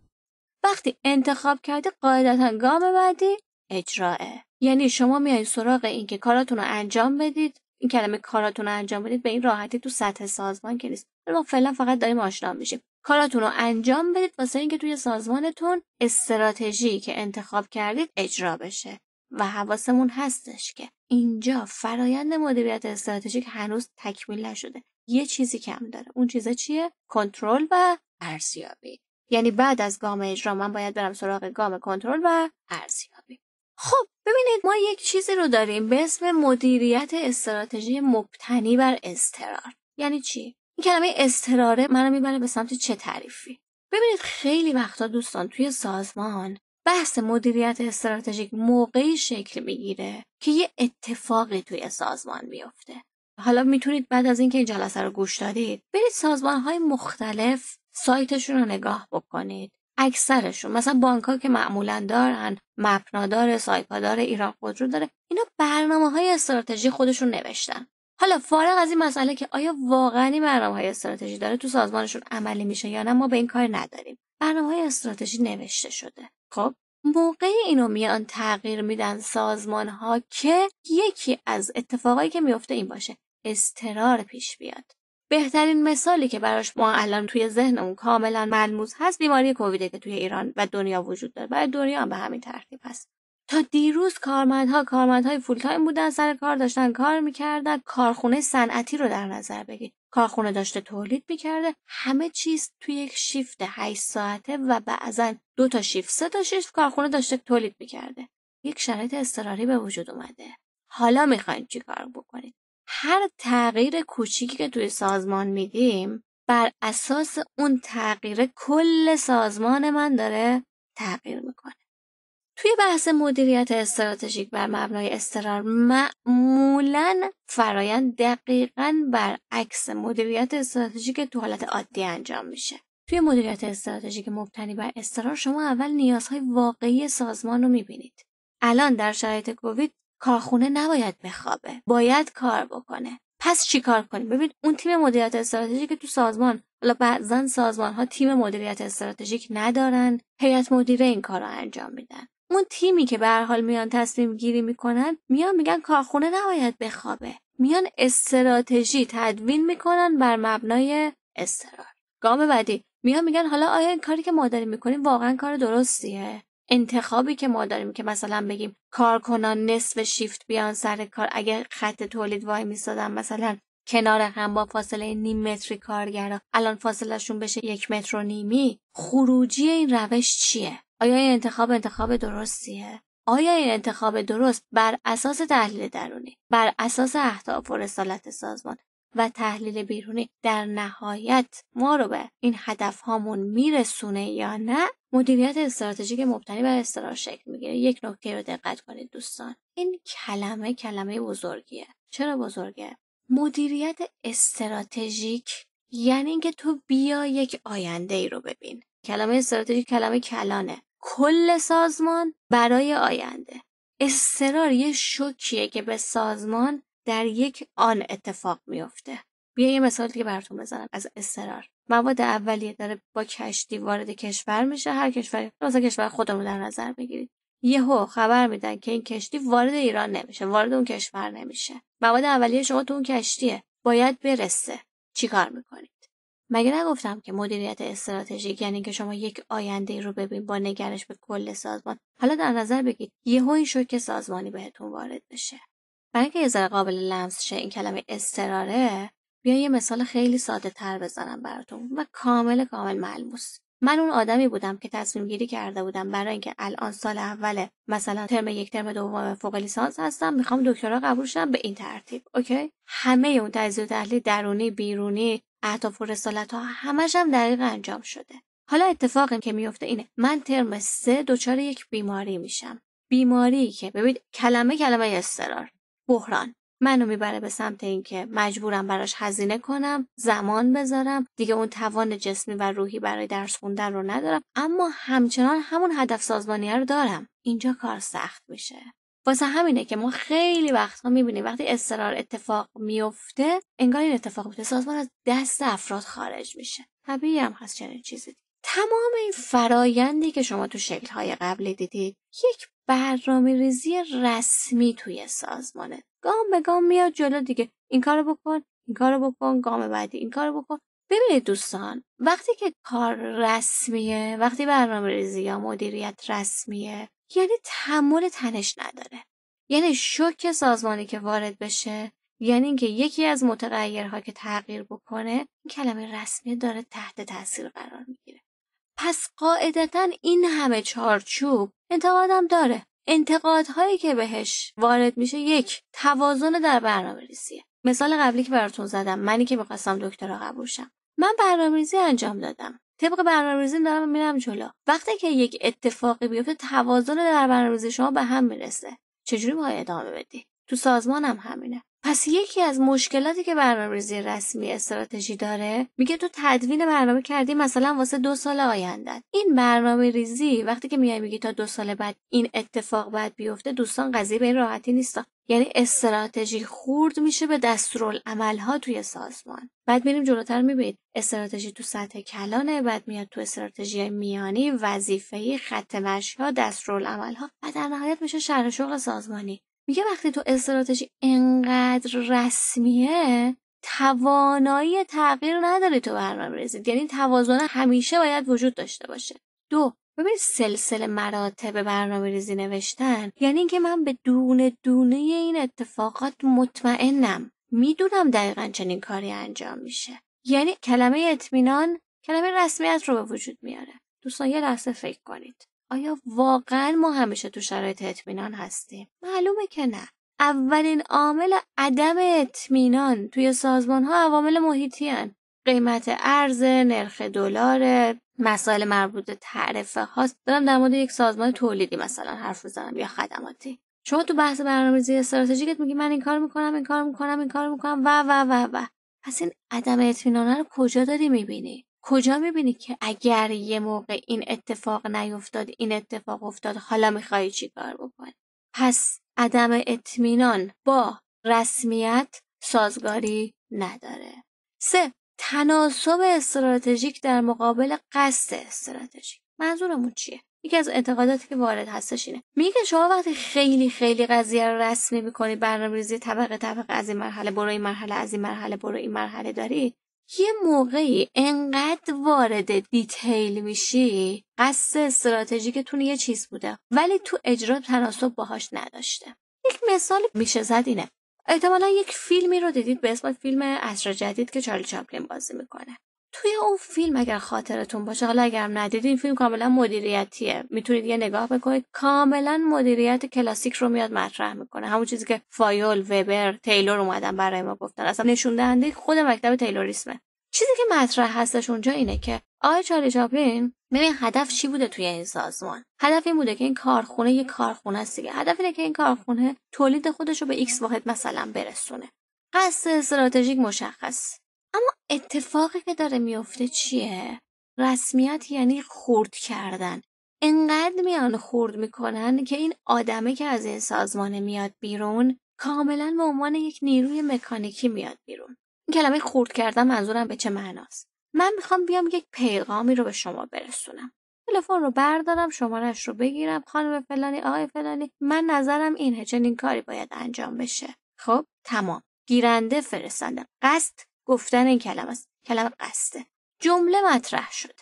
وقتی انتخاب کردی قاعدتا گام بعدی اجراه یعنی شما میایید سراغ این که کاراتون رو انجام بدید این کلمه کاراتون رو انجام بدید به این راحتی تو سطح سازمان که نیست ما فعلا فقط داریم آشنا میشیم کاراتون رو انجام بدید واسه اینکه توی سازمانتون استراتژی که انتخاب کردید اجرا بشه و حواسمون هستش که اینجا فرایند مدیریت استراتژیک هنوز تکمیل نشده یه چیزی کم داره اون چیزا چیه کنترل و ارزیابی یعنی بعد از گام اجرا باید برم سراغ گام کنترل و ارزیابی خب ببینید ما یک چیزی رو داریم به اسم مدیریت استراتژی مبتنی بر استرار یعنی چی این کلمه استراره منو میبره به سمت چه تعریفی ببینید خیلی وقتا دوستان توی سازمان بحث مدیریت استراتژیک موقعی شکل میگیره که یه اتفاقی توی سازمان میفته حالا میتونید بعد از اینکه این جلسه رو گوش دادید برید سازمان های مختلف سایتشون رو نگاه بکنید اکثرشون مثلا بانک ها که معمولا دارن سایپا داره ایران خودرو داره اینا برنامه های استراتژی خودشون نوشتن حالا فارغ از این مسئله که آیا واقعا این برنامه های استراتژی داره تو سازمانشون عملی میشه یا نه ما به این کار نداریم برنامه های استراتژی نوشته شده خب موقع اینو میان تغییر میدن سازمان ها که یکی از اتفاقایی که میفته این باشه استرار پیش بیاد بهترین مثالی که براش ما الان توی ذهنمون کاملا ملموس هست بیماری کوویده که توی ایران و دنیا وجود داره برای دنیا هم به همین ترتیب هست تا دیروز کارمندها کارمندهای فول تایم بودن سر کار داشتن کار میکردن کارخونه صنعتی رو در نظر بگیر کارخونه داشته تولید میکرده همه چیز توی یک شیفت 8 ساعته و بعضا دو تا شیفت سه تا شیفت کارخونه داشته تولید میکرده یک شرایط اضطراری به وجود اومده حالا میخواین چی کار بکنید هر تغییر کوچیکی که توی سازمان میدیم بر اساس اون تغییر کل سازمان من داره تغییر میکنه توی بحث مدیریت استراتژیک بر مبنای استرار معمولا فرایند دقیقا برعکس مدیریت استراتژیک تو حالت عادی انجام میشه توی مدیریت استراتژیک مبتنی بر استرار شما اول نیازهای واقعی سازمان رو میبینید الان در شرایط کووید کارخونه نباید بخوابه باید کار بکنه پس چیکار کنیم ببین اون تیم مدیریت استراتژیک که تو سازمان حالا بعضا سازمان ها تیم مدیریت استراتژیک ندارن هیئت مدیره این کار رو انجام میدن اون تیمی که به حال میان تصمیم گیری میکنن میان میگن کارخونه نباید بخوابه میان استراتژی تدوین میکنن بر مبنای استرار گام بعدی میان میگن حالا آیا این کاری که ما داریم میکنیم واقعا کار درستیه انتخابی که ما داریم که مثلا بگیم کارکنان نصف شیفت بیان سر کار اگر خط تولید وای میستادن مثلا کنار هم با فاصله نیم متری کارگرا الان شون بشه یک متر و نیمی خروجی این روش چیه آیا این انتخاب انتخاب درستیه آیا این انتخاب درست بر اساس تحلیل درونی بر اساس اهداف و رسالت سازمان و تحلیل بیرونی در نهایت ما رو به این هدف هامون میرسونه یا نه مدیریت استراتژیک مبتنی بر استقرار شکل میگیره یک نکته رو دقت کنید دوستان این کلمه کلمه بزرگیه چرا بزرگه مدیریت استراتژیک یعنی اینکه تو بیا یک آینده ای رو ببین کلمه استراتژیک کلمه کلانه کل سازمان برای آینده استرار یه شکیه که به سازمان در یک آن اتفاق میفته بیا یه مثال دیگه براتون بزنم از استرار مواد اولیه داره با کشتی وارد کشور میشه هر کشور مثلا کشور خودمون در نظر بگیرید یهو خبر میدن که این کشتی وارد ایران نمیشه وارد اون کشور نمیشه مواد اولیه شما تو اون کشتیه باید برسه چیکار میکنید مگه نگفتم که مدیریت استراتژیک یعنی که شما یک آینده رو ببین با نگرش به کل سازمان حالا در نظر بگیرید یهو این شوک سازمانی بهتون وارد بشه برای اینکه یه ذره قابل لمس شه این کلمه استراره بیا یه مثال خیلی ساده تر بزنم براتون و کامل کامل ملموس من اون آدمی بودم که تصمیم گیری کرده بودم برای اینکه الان سال اول مثلا ترم یک ترم دوم فوق لیسانس هستم میخوام دکترا قبول شم به این ترتیب اوکی همه اون تجزیه و تحلیل درونی بیرونی اهداف و رسالت ها همش هم دقیق انجام شده حالا اتفاقی که میفته اینه من ترم سه دچار یک بیماری میشم بیماری که ببینید کلمه کلمه استرار بحران منو میبره به سمت اینکه مجبورم براش هزینه کنم زمان بذارم دیگه اون توان جسمی و روحی برای درس خوندن رو ندارم اما همچنان همون هدف سازمانی رو دارم اینجا کار سخت میشه واسه همینه که ما خیلی وقتها میبینیم وقتی اصرار اتفاق میفته انگار این اتفاق میفته سازمان از دست افراد خارج میشه طبیعی هم هست چنین چیزی تمام این فرایندی که شما تو های قبلی دیدید یک برنامه ریزی رسمی توی سازمانه گام به گام میاد جلو دیگه این کارو بکن این کارو بکن گام بعدی این کارو بکن ببینید دوستان وقتی که کار رسمیه وقتی برنامه ریزی یا مدیریت رسمیه یعنی تحمل تنش نداره یعنی شوک سازمانی که وارد بشه یعنی اینکه یکی از متغیرها که تغییر بکنه این کلمه رسمی داره تحت تاثیر قرار میگیره پس قاعدتا این همه چارچوب انتقادم داره انتقادهایی که بهش وارد میشه یک توازن در برنامه ریزیه مثال قبلی که براتون زدم منی که میخواستم دکترا قبول شم من برنامه‌ریزی انجام دادم طبق برنامه‌ریزی دارم میرم جلو وقتی که یک اتفاقی بیفته توازن در ریزی شما به هم میرسه چجوری میخوای ادامه بدی تو سازمانم همینه پس یکی از مشکلاتی که ریزی رسمی استراتژی داره میگه تو تدوین برنامه کردی مثلا واسه دو سال آینده این برنامه ریزی وقتی که میای میگی تا دو سال بعد این اتفاق بعد بیفته دوستان قضیه به این راحتی نیست یعنی استراتژی خورد میشه به دستورالعمل ها توی سازمان بعد میریم جلوتر میبینید استراتژی تو سطح کلانه بعد میاد تو استراتژی میانی وظیفه خط مشی ها دستورالعمل ها و در نهایت میشه شرح شغل سازمانی میگه وقتی تو استراتژی انقدر رسمیه توانایی تغییر نداری تو برنامه ریزید یعنی توازن همیشه باید وجود داشته باشه دو ببین سلسله مراتب برنامه ریزی نوشتن یعنی اینکه من به دونه دونه این اتفاقات مطمئنم میدونم دقیقا چنین کاری انجام میشه یعنی کلمه اطمینان کلمه رسمیت رو به وجود میاره دوستان یه لحظه فکر کنید آیا واقعا ما همیشه تو شرایط اطمینان هستیم معلومه که نه اولین عامل عدم اطمینان توی سازمان ها عوامل محیطی قیمت ارز نرخ دلار مسائل مربوط به تعرفه هاست دارم در مورد یک سازمان تولیدی مثلا حرف بزنم یا خدماتی شما تو بحث برنامه‌ریزی استراتژیکت میگی من این کار میکنم این کار میکنم این کار میکنم و و و و پس این عدم اطمینان رو کجا داری میبینی کجا میبینی که اگر یه موقع این اتفاق نیفتاد این اتفاق افتاد حالا میخوای چی کار بکنی پس عدم اطمینان با رسمیت سازگاری نداره سه تناسب استراتژیک در مقابل قصد استراتژیک منظورمون چیه یکی از انتقاداتی که وارد هستش اینه میگه شما وقتی خیلی خیلی قضیه رو رسمی میکنی برنامه‌ریزی طبقه طبقه از این مرحله برو این مرحله از این مرحله برو این مرحله داری یه موقعی انقدر وارد دیتیل میشی قصد استراتژیکتون یه چیز بوده ولی تو اجرا تناسب باهاش نداشته یک مثال میشه زد اینه احتمالا یک فیلمی رو دیدید به اسم فیلم اصر جدید که چارلی چاپلین بازی میکنه توی اون فیلم اگر خاطرتون باشه حالا اگر این فیلم کاملا مدیریتیه میتونید یه نگاه بکنید کاملا مدیریت کلاسیک رو میاد مطرح میکنه همون چیزی که فایول وبر تیلور اومدن برای ما گفتن اصلا نشون دهنده خود مکتب تیلوریسمه چیزی که مطرح هستش اونجا اینه که آقای چارلی چاپلین ببین هدف چی بوده توی این سازمان هدف این بوده که این کارخونه یه کارخونه است دیگه هدف اینه که این کارخونه تولید خودش رو به ایکس واحد مثلا برسونه قصد استراتژیک مشخص اما اتفاقی که داره میفته چیه رسمیت یعنی خورد کردن انقدر میان خورد میکنن که این آدمه که از این سازمانه میاد بیرون کاملا به عنوان یک نیروی مکانیکی میاد بیرون این کلمه خورد کردن منظورم به چه معناست من میخوام بیام یک پیغامی رو به شما برسونم تلفن رو بردارم شمارش رو بگیرم خانم فلانی آقای فلانی من نظرم اینه چنین کاری باید انجام بشه خب تمام گیرنده فرستادم قصد گفتن این کلمه است کلمه قصده جمله مطرح شد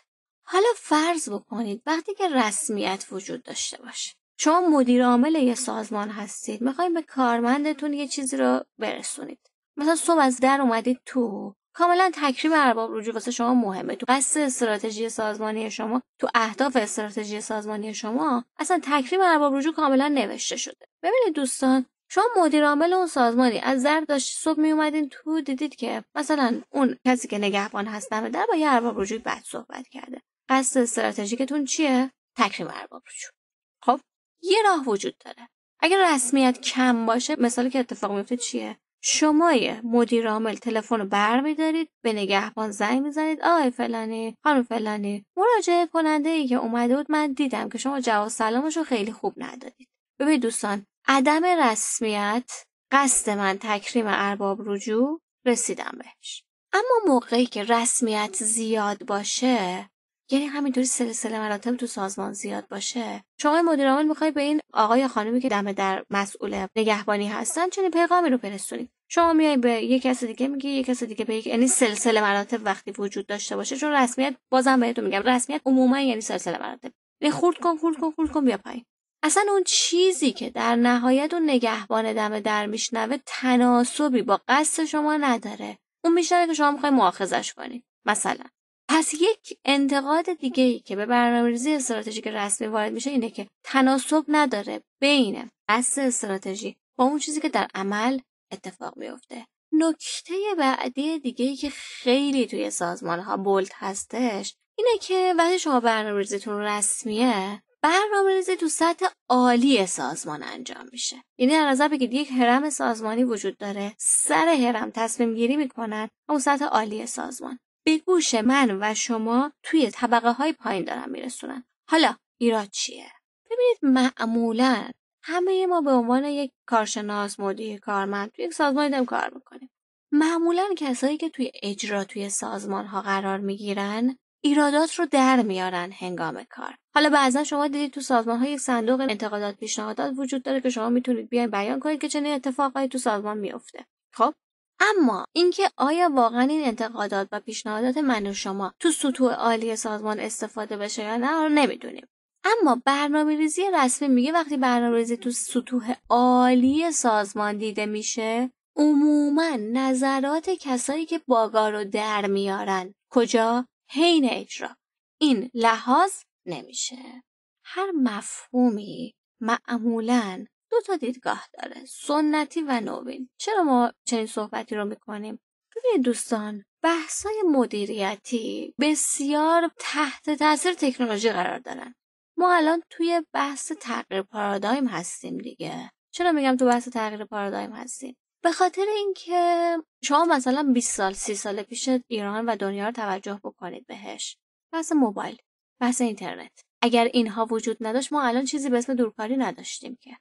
حالا فرض بکنید وقتی که رسمیت وجود داشته باشه شما مدیر عامل یه سازمان هستید میخوایم به کارمندتون یه چیزی رو برسونید مثلا صبح از در اومدید تو کاملا تکریم ارباب رجوع واسه شما مهمه تو قصد استراتژی سازمانی شما تو اهداف استراتژی سازمانی شما اصلا تکریم ارباب رجوع کاملا نوشته شده ببینید دوستان شما مدیر عامل اون سازمانی از در داشت صبح می اومدین تو دیدید که مثلا اون کسی که نگهبان هستن و در با یه ارباب رجوع بد صحبت کرده قصد استراتژیکتون چیه تکریم ارباب رجوع خب یه راه وجود داره اگر رسمیت کم باشه مثالی که اتفاق میفته چیه شمای مدیر عامل تلفن رو دارید به نگهبان زنگ میزنید آقای فلانی خانم فلانی مراجعه کننده ای که اومده بود من دیدم که شما جواب سلامش رو خیلی خوب ندادید ببینید دوستان عدم رسمیت قصد من تکریم ارباب رجوع رسیدم بهش اما موقعی که رسمیت زیاد باشه یعنی همینطوری سلسله مراتب تو سازمان زیاد باشه شما مدیر عامل میخوای به این آقای خانمی که دم در مسئول نگهبانی هستن چنین پیغامی رو برسونید شما میای به یک کس دیگه میگی یک کس دیگه به یک یعنی سلسله مراتب وقتی وجود داشته باشه چون رسمیت بازم بهتون میگم رسمیت عموما یعنی سلسله مراتب یعنی خورد کن کن کن بیا پایین اصلا اون چیزی که در نهایت اون نگهبان دم در میشنوه تناسبی با قصد شما نداره اون میشنوه که شما میخوای مؤاخذش کنید مثلا پس یک انتقاد دیگه ای که به برنامه‌ریزی استراتژیک رسمی وارد میشه اینه که تناسب نداره بین قصد استراتژی با اون چیزی که در عمل اتفاق میفته نکته بعدی دیگه ای که خیلی توی سازمان ها بولد هستش اینه که وقتی شما برنامه‌ریزیتون رسمیه برنامه ریزی تو سطح عالی سازمان انجام میشه یعنی در نظر بگیرید یک هرم سازمانی وجود داره سر هرم تصمیم گیری میکنن اون سطح عالی سازمان به گوش من و شما توی طبقه های پایین دارن میرسونن حالا ایراد چیه ببینید معمولا همه ما به عنوان یک کارشناس مدیر کارمند توی یک سازمانی داریم کار میکنیم معمولا کسایی که توی اجرا توی سازمان ها قرار میگیرن ایرادات رو در میارن هنگام کار حالا بعضا شما دیدید تو سازمان های یک صندوق انتقادات پیشنهادات وجود داره که شما میتونید بیاین بیان کنید که چنین اتفاقهایی تو سازمان میفته خب اما اینکه آیا واقعا این انتقادات و پیشنهادات من و شما تو سطوح عالی سازمان استفاده بشه یا نه رو آره، نمیدونیم اما برنامه ریزی رسمی میگه وقتی برنامه ریزی تو سطوح عالی سازمان دیده میشه عموما نظرات کسایی که باگا رو در میارن کجا حین اجرا این لحاظ نمیشه هر مفهومی معمولا دو تا دیدگاه داره سنتی و نوین چرا ما چنین صحبتی رو میکنیم ببینید دوستان های مدیریتی بسیار تحت تاثیر تکنولوژی قرار دارن ما الان توی بحث تغییر پارادایم هستیم دیگه چرا میگم تو بحث تغییر پارادایم هستیم به خاطر اینکه شما مثلا 20 سال 30 سال پیش ایران و دنیا رو توجه بکنید بهش بحث موبایل بحث اینترنت اگر اینها وجود نداشت ما الان چیزی به اسم دورکاری نداشتیم که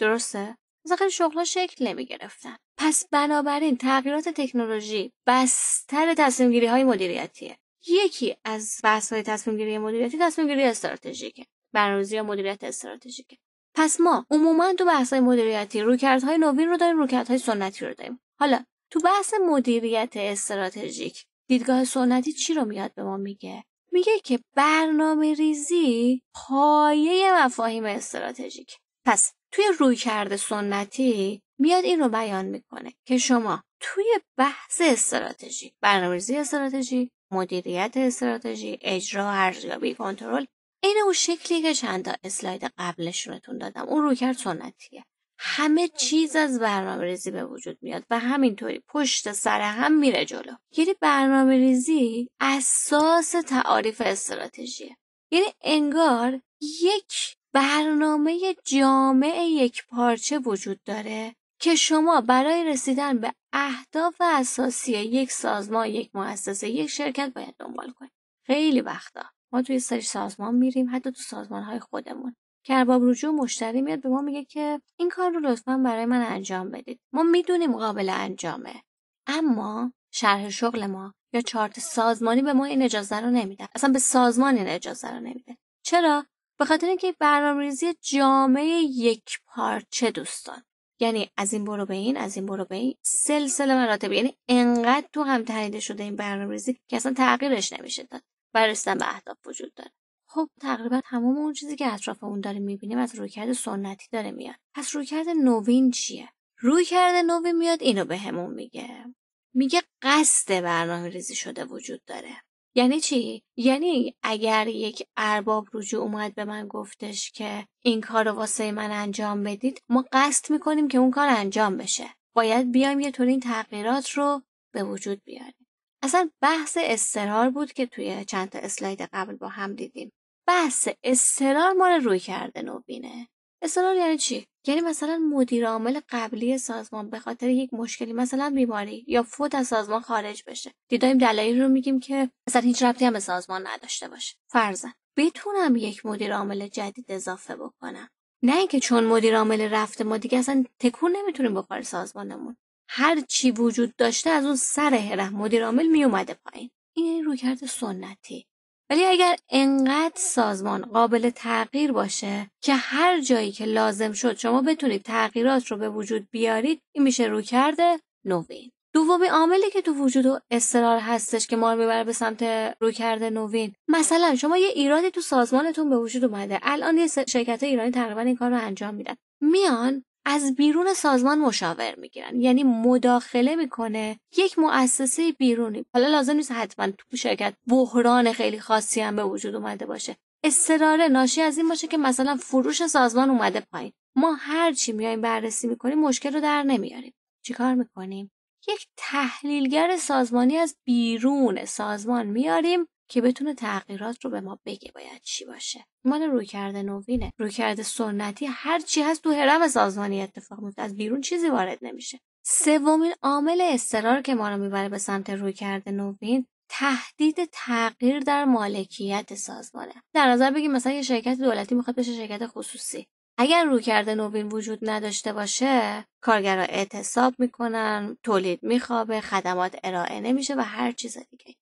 درسته از شغل شغلها شکل نمی گرفتن پس بنابراین تغییرات تکنولوژی بستر تصمیم گیری های مدیریتیه یکی از بحث های تصمیم گیری مدیریتی تصمیم گیری استراتژیکه برنامه‌ریزی یا مدیریت استراتژیکه پس ما عموما تو بحث مدیریتی رویکردهای نوین رو داریم رویکردهای سنتی رو داریم حالا تو بحث مدیریت استراتژیک دیدگاه سنتی چی رو میاد به ما میگه میگه که برنامه ریزی پایه مفاهیم استراتژیک پس توی روی کرده سنتی میاد این رو بیان میکنه که شما توی بحث استراتژی ریزی استراتژی مدیریت استراتژی اجرا ارزیابی کنترل این اون شکلی که چند تا اسلاید قبلش روتون دادم اون روکرد سنتیه همه چیز از برنامه ریزی به وجود میاد و همینطوری پشت سر هم میره جلو یعنی برنامه ریزی اساس تعاریف استراتژیه یعنی انگار یک برنامه جامع یک پارچه وجود داره که شما برای رسیدن به اهداف اساسی یک سازمان یک مؤسسه یک شرکت باید دنبال کنید خیلی وقتا ما توی سری سازمان میریم حتی تو سازمان های خودمون کرباب رجوع مشتری میاد به ما میگه که این کار رو لطفا برای من انجام بدید ما میدونیم قابل انجامه اما شرح شغل ما یا چارت سازمانی به ما این اجازه رو نمیده اصلا به سازمان این اجازه رو نمیده چرا به خاطر اینکه برنامه‌ریزی جامعه یک پارچه دوستان یعنی از این برو به این از این برو به این سلسله مراتب یعنی انقدر تو هم تنیده شده این برنامه‌ریزی که اصلا تغییرش نمیشه داد و رسیدن به اهداف وجود داره خب تقریبا تمام اون چیزی که اطرافمون داره میبینیم از رویکرد سنتی داره میاد پس رویکرد نوین چیه رویکرد نوین میاد اینو بهمون میگه میگه قصد برنامه ریزی شده وجود داره یعنی چی؟ یعنی اگر یک ارباب رجوع اومد به من گفتش که این کار رو واسه من انجام بدید ما قصد میکنیم که اون کار انجام بشه. باید بیایم یه طور این تغییرات رو به وجود بیاریم. اصلا بحث استرار بود که توی چند تا اسلاید قبل با هم دیدیم بحث استرار مال روی کرده نوبینه استرار یعنی چی یعنی مثلا مدیر عامل قبلی سازمان به خاطر یک مشکلی مثلا بیماری یا فوت از سازمان خارج بشه دیدایم دلایل رو میگیم که مثلا هیچ ربطی هم به سازمان نداشته باشه فرزن بتونم یک مدیر عامل جدید اضافه بکنم نه اینکه چون مدیر عامل رفته ما دیگه اصلا تکون نمیتونیم بخوره سازمانمون هر چی وجود داشته از اون سر هرم مدیر عامل می اومده پایین این رویکرد سنتی ولی اگر انقدر سازمان قابل تغییر باشه که هر جایی که لازم شد شما بتونید تغییرات رو به وجود بیارید این میشه رویکرد نوین دومی عاملی که تو وجود و استرار هستش که ما رو میبره به سمت رویکرد نوین مثلا شما یه ایرادی تو سازمانتون به وجود اومده الان یه شرکت ایرانی تقریبا این کار رو انجام میدن میان از بیرون سازمان مشاور میگیرن یعنی مداخله میکنه یک مؤسسه بیرونی حالا لازم نیست حتما تو شرکت بحران خیلی خاصی هم به وجود اومده باشه استراره ناشی از این باشه که مثلا فروش سازمان اومده پایین ما هر چی میایم بررسی میکنیم مشکل رو در نمیاریم چیکار میکنیم یک تحلیلگر سازمانی از بیرون سازمان میاریم که بتونه تغییرات رو به ما بگه باید چی باشه مال رویکرد نوینه رویکرد سنتی هر چی هست تو هرم سازمانی اتفاق میفته از بیرون چیزی وارد نمیشه سومین عامل استرار که ما رو میبره به سمت رویکرد نوین تهدید تغییر در مالکیت سازمانه در نظر بگیم مثلا یه شرکت دولتی میخواد بشه شرکت خصوصی اگر رویکرد نوین وجود نداشته باشه کارگرها اعتصاب میکنن تولید میخوابه خدمات ارائه نمیشه و هر چیز دیگه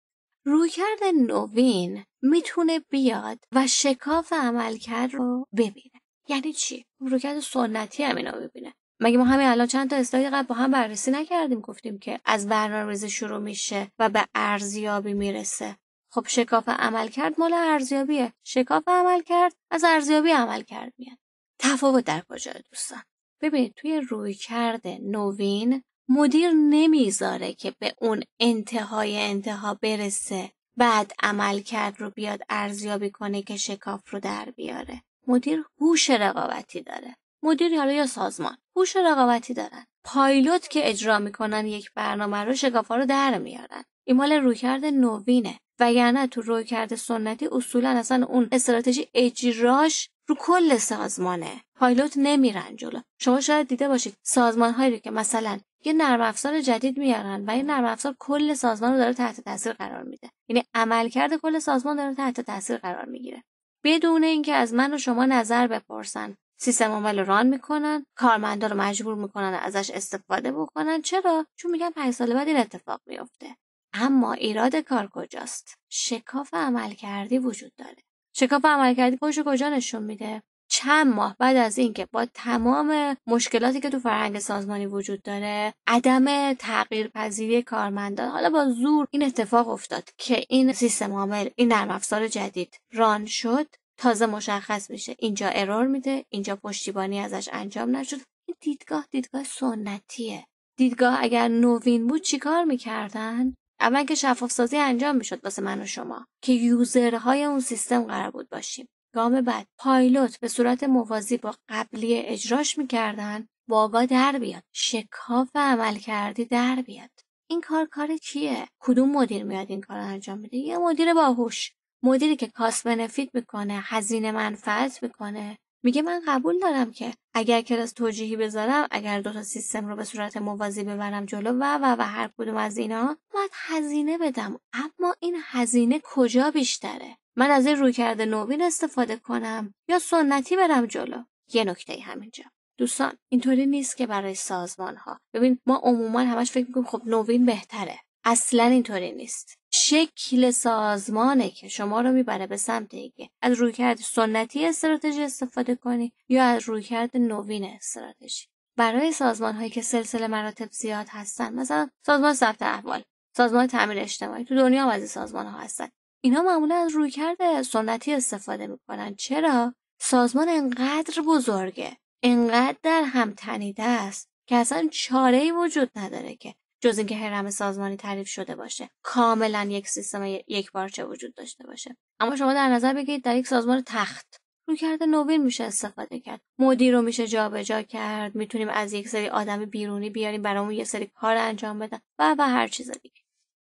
رویکرد نوین میتونه بیاد و شکاف عملکرد رو ببینه یعنی چی رویکرد سنتی هم اینا ببینه مگه ما همین الان چند تا اسلاید قبل با هم بررسی نکردیم گفتیم که از برنامه‌ریزی شروع میشه و به ارزیابی میرسه خب شکاف عمل کرد مال ارزیابیه شکاف عمل کرد از ارزیابی عمل کرد میاد تفاوت در کجا دوستان ببینید توی روی کرده نوین مدیر نمیذاره که به اون انتهای انتها برسه بعد عمل کرد رو بیاد ارزیابی کنه که شکاف رو در بیاره مدیر هوش رقابتی داره مدیر حالا یا سازمان هوش رقابتی دارن پایلوت که اجرا میکنن یک برنامه رو ها رو در میارن این مال رویکرد نوینه وگرنه تو رویکرد سنتی اصولا اصلا اون استراتژی اجراش رو کل سازمانه پایلوت نمیرن جلو شما شاید دیده باشید سازمان هایی رو که مثلا یه نرم افزار جدید میارن و این نرم افزار کل سازمان رو داره تحت تاثیر قرار میده یعنی عملکرد کل سازمان داره تحت تاثیر قرار میگیره بدون اینکه از من و شما نظر بپرسن سیستم عامل رو ران میکنن کارمندا رو مجبور میکنن ازش استفاده بکنن چرا چون میگن پنج سال بعد این اتفاق میفته اما ایراد کار کجاست شکاف عملکردی وجود داره شکاف عملکردی پشت کجا نشون میده چند ماه بعد از اینکه با تمام مشکلاتی که تو فرهنگ سازمانی وجود داره عدم تغییر پذیری کارمندان حالا با زور این اتفاق افتاد که این سیستم عامل این نرم افزار جدید ران شد تازه مشخص میشه اینجا ارور میده اینجا پشتیبانی ازش انجام نشد این دیدگاه دیدگاه سنتیه دیدگاه اگر نوین بود چیکار میکردن اول که شفاف سازی انجام میشد واسه من و شما که یوزرهای اون سیستم قرار بود باشیم گام بعد پایلوت به صورت موازی با قبلی اجراش میکردن واگا در بیاد شکاف عمل کردی در بیاد این کار کار کیه کدوم مدیر میاد این کار انجام میده یه مدیر باهوش مدیری که کاس بنفیت میکنه هزینه منفعت میکنه میگه من قبول دارم که اگر کلاس توجیهی بذارم اگر دو تا سیستم رو به صورت موازی ببرم جلو و و و هر کدوم از اینا باید هزینه بدم اما این هزینه کجا بیشتره من از این رویکرد نوین استفاده کنم یا سنتی برم جلو یه نکته همینجا دوستان اینطوری نیست که برای سازمان ها ببین ما عموما همش فکر میکنیم خب نوین بهتره اصلا اینطوری نیست شکل سازمانه که شما رو میبره به سمت اینکه از رویکرد سنتی استراتژی استفاده کنی یا از رویکرد نوین استراتژی برای سازمان هایی که سلسله مراتب زیاد هستن مثلا سازمان ثبت احوال سازمان تعمیر اجتماعی تو دنیا از سازمان هستن اینا معمولا از روی کرده سنتی استفاده میکنن چرا؟ سازمان انقدر بزرگه انقدر در هم تنیده است که اصلا چاره ای وجود نداره که جز اینکه حرم سازمانی تعریف شده باشه کاملا یک سیستم یک بارچه وجود داشته باشه اما شما در نظر بگیرید در یک سازمان تخت رو کرده نوین میشه استفاده کرد مدیر رو میشه جابجا کرد میتونیم از یک سری آدم بیرونی بیاریم برامون یه سری کار انجام بدن و و هر چیز دیگه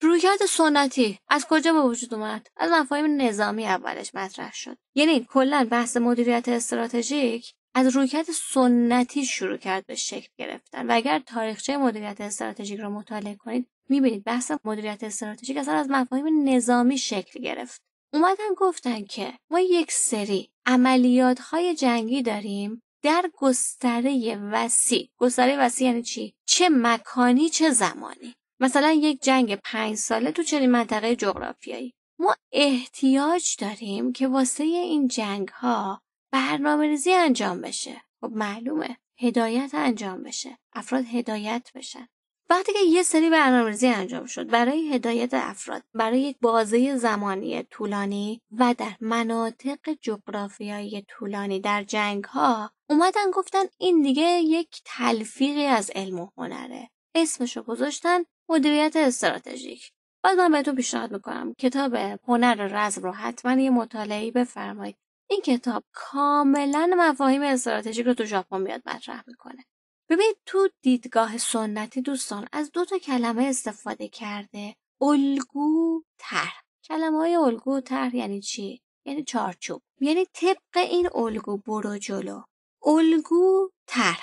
رویکرد سنتی از کجا به وجود اومد از مفاهیم نظامی اولش مطرح شد یعنی کلا بحث مدیریت استراتژیک از رویکرد سنتی شروع کرد به شکل گرفتن و اگر تاریخچه مدیریت استراتژیک را مطالعه کنید میبینید بحث مدیریت استراتژیک اصلا از مفاهیم نظامی شکل گرفت اومدن گفتن که ما یک سری عملیات های جنگی داریم در گستره وسیع گستره وسیع یعنی چی چه مکانی چه زمانی مثلا یک جنگ پنج ساله تو چنین منطقه جغرافیایی ما احتیاج داریم که واسه این جنگ ها برنامه ریزی انجام بشه خب معلومه هدایت انجام بشه افراد هدایت بشن وقتی که یه سری برنامه‌ریزی انجام شد برای هدایت افراد برای یک بازه زمانی طولانی و در مناطق جغرافیایی طولانی در جنگ ها اومدن گفتن این دیگه یک تلفیقی از علم و هنره اسمشو گذاشتن مدیریت استراتژیک باز من بهتون پیشنهاد میکنم کتاب هنر رزم رو حتما یه مطالعه بفرمایید این کتاب کاملا مفاهیم استراتژیک رو تو ژاپن میاد مطرح میکنه ببینید تو دیدگاه سنتی دوستان از دو تا کلمه استفاده کرده الگو تر کلمه های الگو تر یعنی چی یعنی چارچوب یعنی طبق این الگو برو جلو الگو تر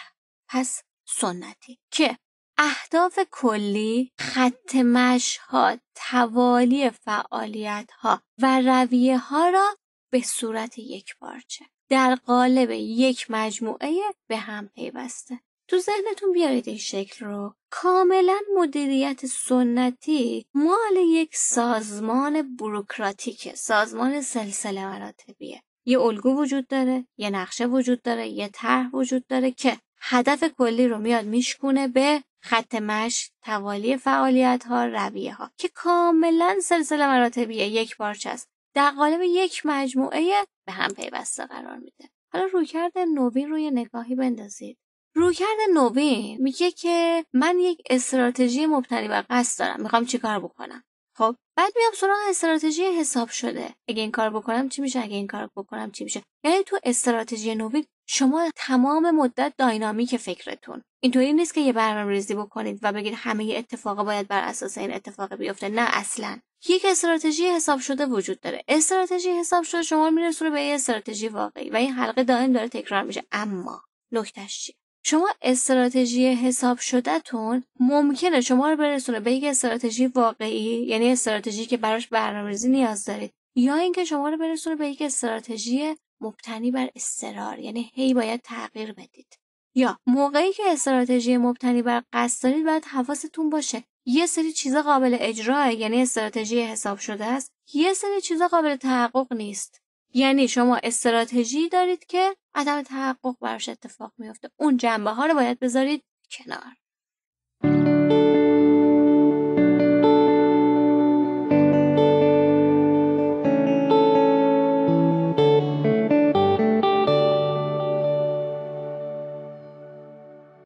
پس سنتی که اهداف کلی خط مشها توالی فعالیت ها و رویه ها را به صورت یک پارچه در قالب یک مجموعه به هم پیوسته تو ذهنتون بیارید این شکل رو کاملا مدیریت سنتی مال یک سازمان بروکراتیکه سازمان سلسله مراتبیه یه الگو وجود داره یه نقشه وجود داره یه طرح وجود داره که هدف کلی رو میاد میشکونه به خط مش توالی فعالیت ها رویه ها که کاملا سلسله مراتبیه یک پارچه است در قالب یک مجموعه به هم پیوسته قرار میده حالا رویکرد نوین روی نگاهی بندازید رویکرد نوین میگه که من یک استراتژی مبتنی بر قصد دارم میخوام چیکار بکنم خب بعد میام سراغ استراتژی حساب شده اگه این کار بکنم چی میشه اگه این کار بکنم چی میشه یعنی تو استراتژی نویل شما تمام مدت داینامیک فکرتون اینطوری نیست که یه برنامه ریزی بکنید و بگید همه اتفاقا باید بر اساس این اتفاق بیفته نه اصلا یک استراتژی حساب شده وجود داره استراتژی حساب شده شما میرسونه به یه استراتژی واقعی و این حلقه دائم داره تکرار میشه اما نکتهش شما استراتژی حساب شدهتون ممکنه شما رو برسونه به یک استراتژی واقعی یعنی استراتژی که براش برنامه‌ریزی نیاز دارید یا اینکه شما رو برسونه به یک استراتژی مبتنی بر استرار یعنی هی باید تغییر بدید یا موقعی که استراتژی مبتنی بر قصد دارید باید حواستون باشه یه سری چیزا قابل اجراه یعنی استراتژی حساب شده است یه سری چیزا قابل تحقق نیست یعنی شما استراتژی دارید که عدم تحقق براش اتفاق میفته اون جنبه ها رو باید بذارید کنار